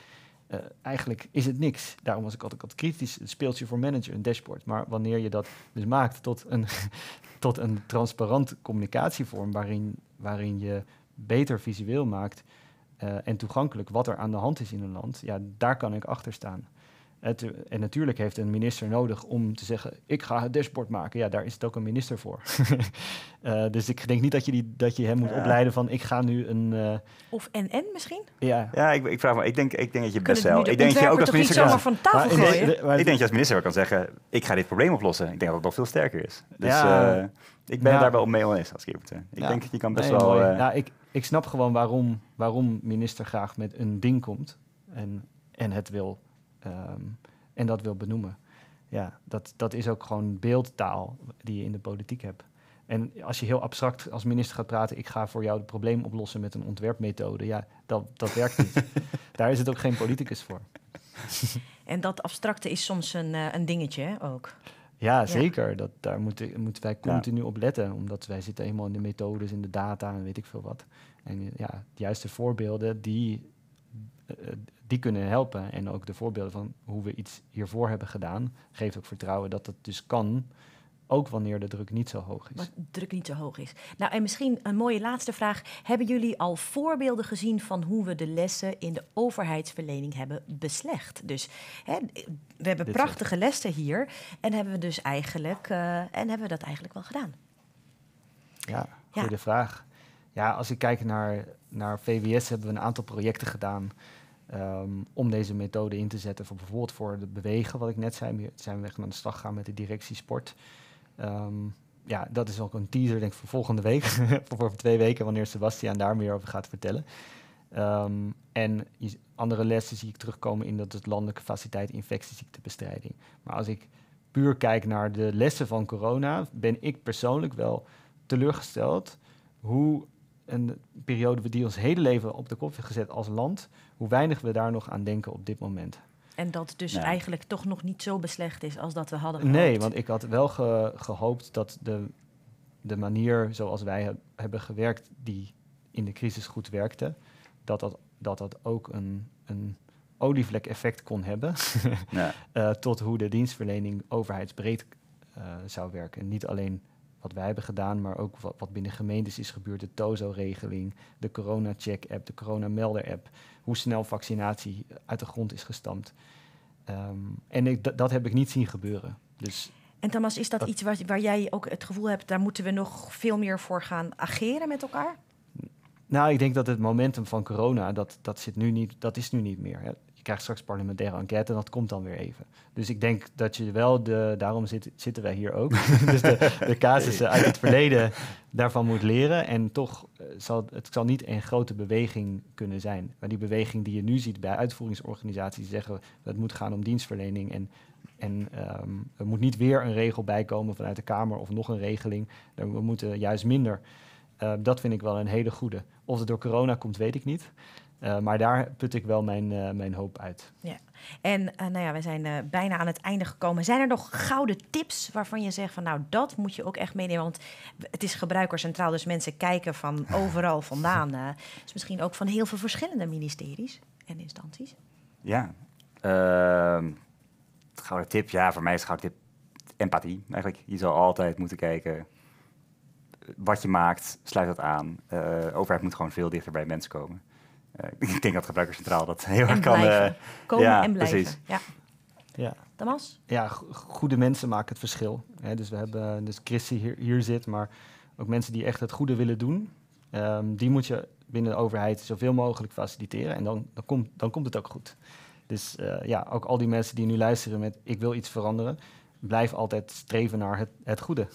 Uh, eigenlijk is het niks. Daarom was ik altijd, kritisch. Het speeltje voor manager, een dashboard. Maar wanneer je dat dus maakt tot een, tot een transparant communicatievorm... waarin, waarin je beter visueel maakt eh, en toegankelijk wat er aan de hand is in een land... ja, daar kan ik achter staan en natuurlijk heeft een minister nodig om te zeggen: ik ga het dashboard maken. Ja, daar is het ook een minister voor. Eh, dus ik denk niet dat je, die, dat je hem moet opleiden van: ik ga nu een. Eh, of NN misschien? Ja, ja ik, ik, vraag me. Ik denk, ik denk dat je best wel. Ik denk dat je ook als minister. Kan, van tafel ik denk dat je als minister wel kan zeggen: ik ga dit probleem oplossen. Ik denk dat dat nog veel sterker is. Dus ja, eh, ik ben daar wel mee oneens als ik eerlijk ben. Ik denk dat je kan best wel. Nou, ik, ik snap gewoon waarom, waarom minister graag met een ding komt en, en het wil Ehm, en dat wil benoemen. Ja, dat, dat is ook gewoon beeldtaal die je in de politiek hebt. En als je heel abstract als minister gaat praten, ik ga voor jou het probleem oplossen met een ontwerpmethode, ja, dat, dat werkt niet. Daar is het ook geen politicus voor. En dat abstracte is soms een, eh, een dingetje ook. Ja, zeker. Dat, daar moeten, moeten wij continu op letten. Omdat wij zitten helemaal in de methodes, in de data en weet ik veel wat. En ja, de juiste voorbeelden, die eh, eh, die kunnen helpen. En ook de voorbeelden van hoe we iets hiervoor hebben gedaan, geeft ook vertrouwen dat dat dus kan. Ook wanneer de druk niet zo hoog is. druk niet zo hoog is. Nou, en misschien een mooie laatste vraag. Hebben jullie al voorbeelden gezien van hoe we de lessen in de overheidsverlening hebben beslecht? Dus hè, we hebben prachtige lessen hier. En hebben we dus eigenlijk eh, en hebben we dat eigenlijk wel gedaan? Ja, goede vraag. Ja, als ik kijk naar, naar VWS hebben we een aantal projecten gedaan. Ehm, om deze methode in te zetten voor bijvoorbeeld voor het bewegen, wat ik net zei. Zijn we echt aan de slag gaan met de directiesport. Ehm, ja, dat is ook een teaser denk ik voor volgende week. voor over twee weken, wanneer Sebastian daar meer over gaat vertellen. Ehm, en andere lessen zie ik terugkomen in dat het landelijke faciliteit infectieziektebestrijding. Maar als ik puur kijk naar de lessen van corona, ben ik persoonlijk wel teleurgesteld hoe een periode die ons hele leven op de kop heeft gezet als land. Hoe weinig we daar nog aan denken op dit moment. En dat dus eigenlijk toch nog niet zo beslecht is als dat we hadden Nee, want ik had wel gehoopt dat de, de manier zoals wij hebben gewerkt, die in de crisis goed werkte, dat dat, dat, dat ook een, een olievlek-effect kon hebben. ja. Eh, tot hoe de dienstverlening overheidsbreed eh, zou werken. En niet alleen wat wij hebben gedaan, maar ook wat, binnen gemeentes is gebeurd. De TOZO-regeling, de corona-check-app, de corona-melder-app. Hoe snel vaccinatie uit de grond is gestampt. Ehm, en ik, dat heb ik niet zien gebeuren. Dus en Thomas, is dat, iets waar, waar, jij ook het gevoel hebt... daar moeten we nog veel meer voor gaan ageren met elkaar? Nou, ik denk dat het momentum van corona, dat, dat, zit nu niet, dat is nu niet meer je krijgt straks parlementaire enquête en dat komt dan weer even. Dus ik denk dat je wel de, daarom zitten wij hier ook, dus de, de casussen uit het verleden daarvan moet leren. En toch eh, zal het zal niet een grote beweging kunnen zijn. Maar die beweging die je nu ziet bij uitvoeringsorganisaties, zeggen dat het moet gaan om dienstverlening en en ehm, er moet niet weer een regel bijkomen vanuit de Kamer of nog een regeling. We moeten juist minder. Ehm, dat vind ik wel een hele goede. Of het door corona komt, weet ik niet. Eh, maar daar put ik wel mijn, eh, mijn hoop uit. Ja. En eh, nou ja, we zijn bijna aan het einde gekomen. Zijn er nog gouden tips waarvan je zegt van nou, dat moet je ook echt meenemen? Want het is gebruikercentraal, dus mensen kijken van overal vandaan. dus misschien ook van heel veel verschillende ministeries en instanties. Ja, ehm, gouden tip, ja, voor mij is gouden tip empathie eigenlijk. Je zal altijd moeten kijken wat je maakt, sluit dat aan. overheid moet gewoon veel dichter bij mensen komen. Eh, ik denk dat gebruikerscentraal dat heel erg kan... Eh, Komen en blijven. Precies. Ja. Ja. Damas? Ja, goede mensen maken het verschil. Hè? Dus we hebben dus Christy hier, zit, maar ook mensen die echt het goede willen doen. Ehm, die moet je binnen de overheid zoveel mogelijk faciliteren. En dan, dan, komt, dan komt het ook goed. Dus eh, ja, ook al die mensen die nu luisteren met ik wil iets veranderen. Blijf altijd streven naar het, het goede.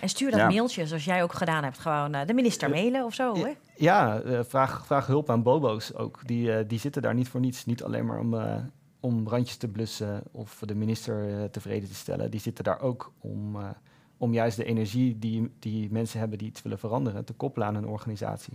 En stuur dat mailtje zoals jij ook gedaan hebt. Gewoon de minister mailen of zo. Ja. Hè? Ja, eh, vraag, vraag hulp aan bobo's ook. Die, eh, die zitten daar niet voor niets. Niet alleen maar om, eh, om randjes te blussen of de minister tevreden te stellen. Die zitten daar ook om, om juist de energie die, die mensen hebben die iets willen veranderen... te koppelen aan een organisatie.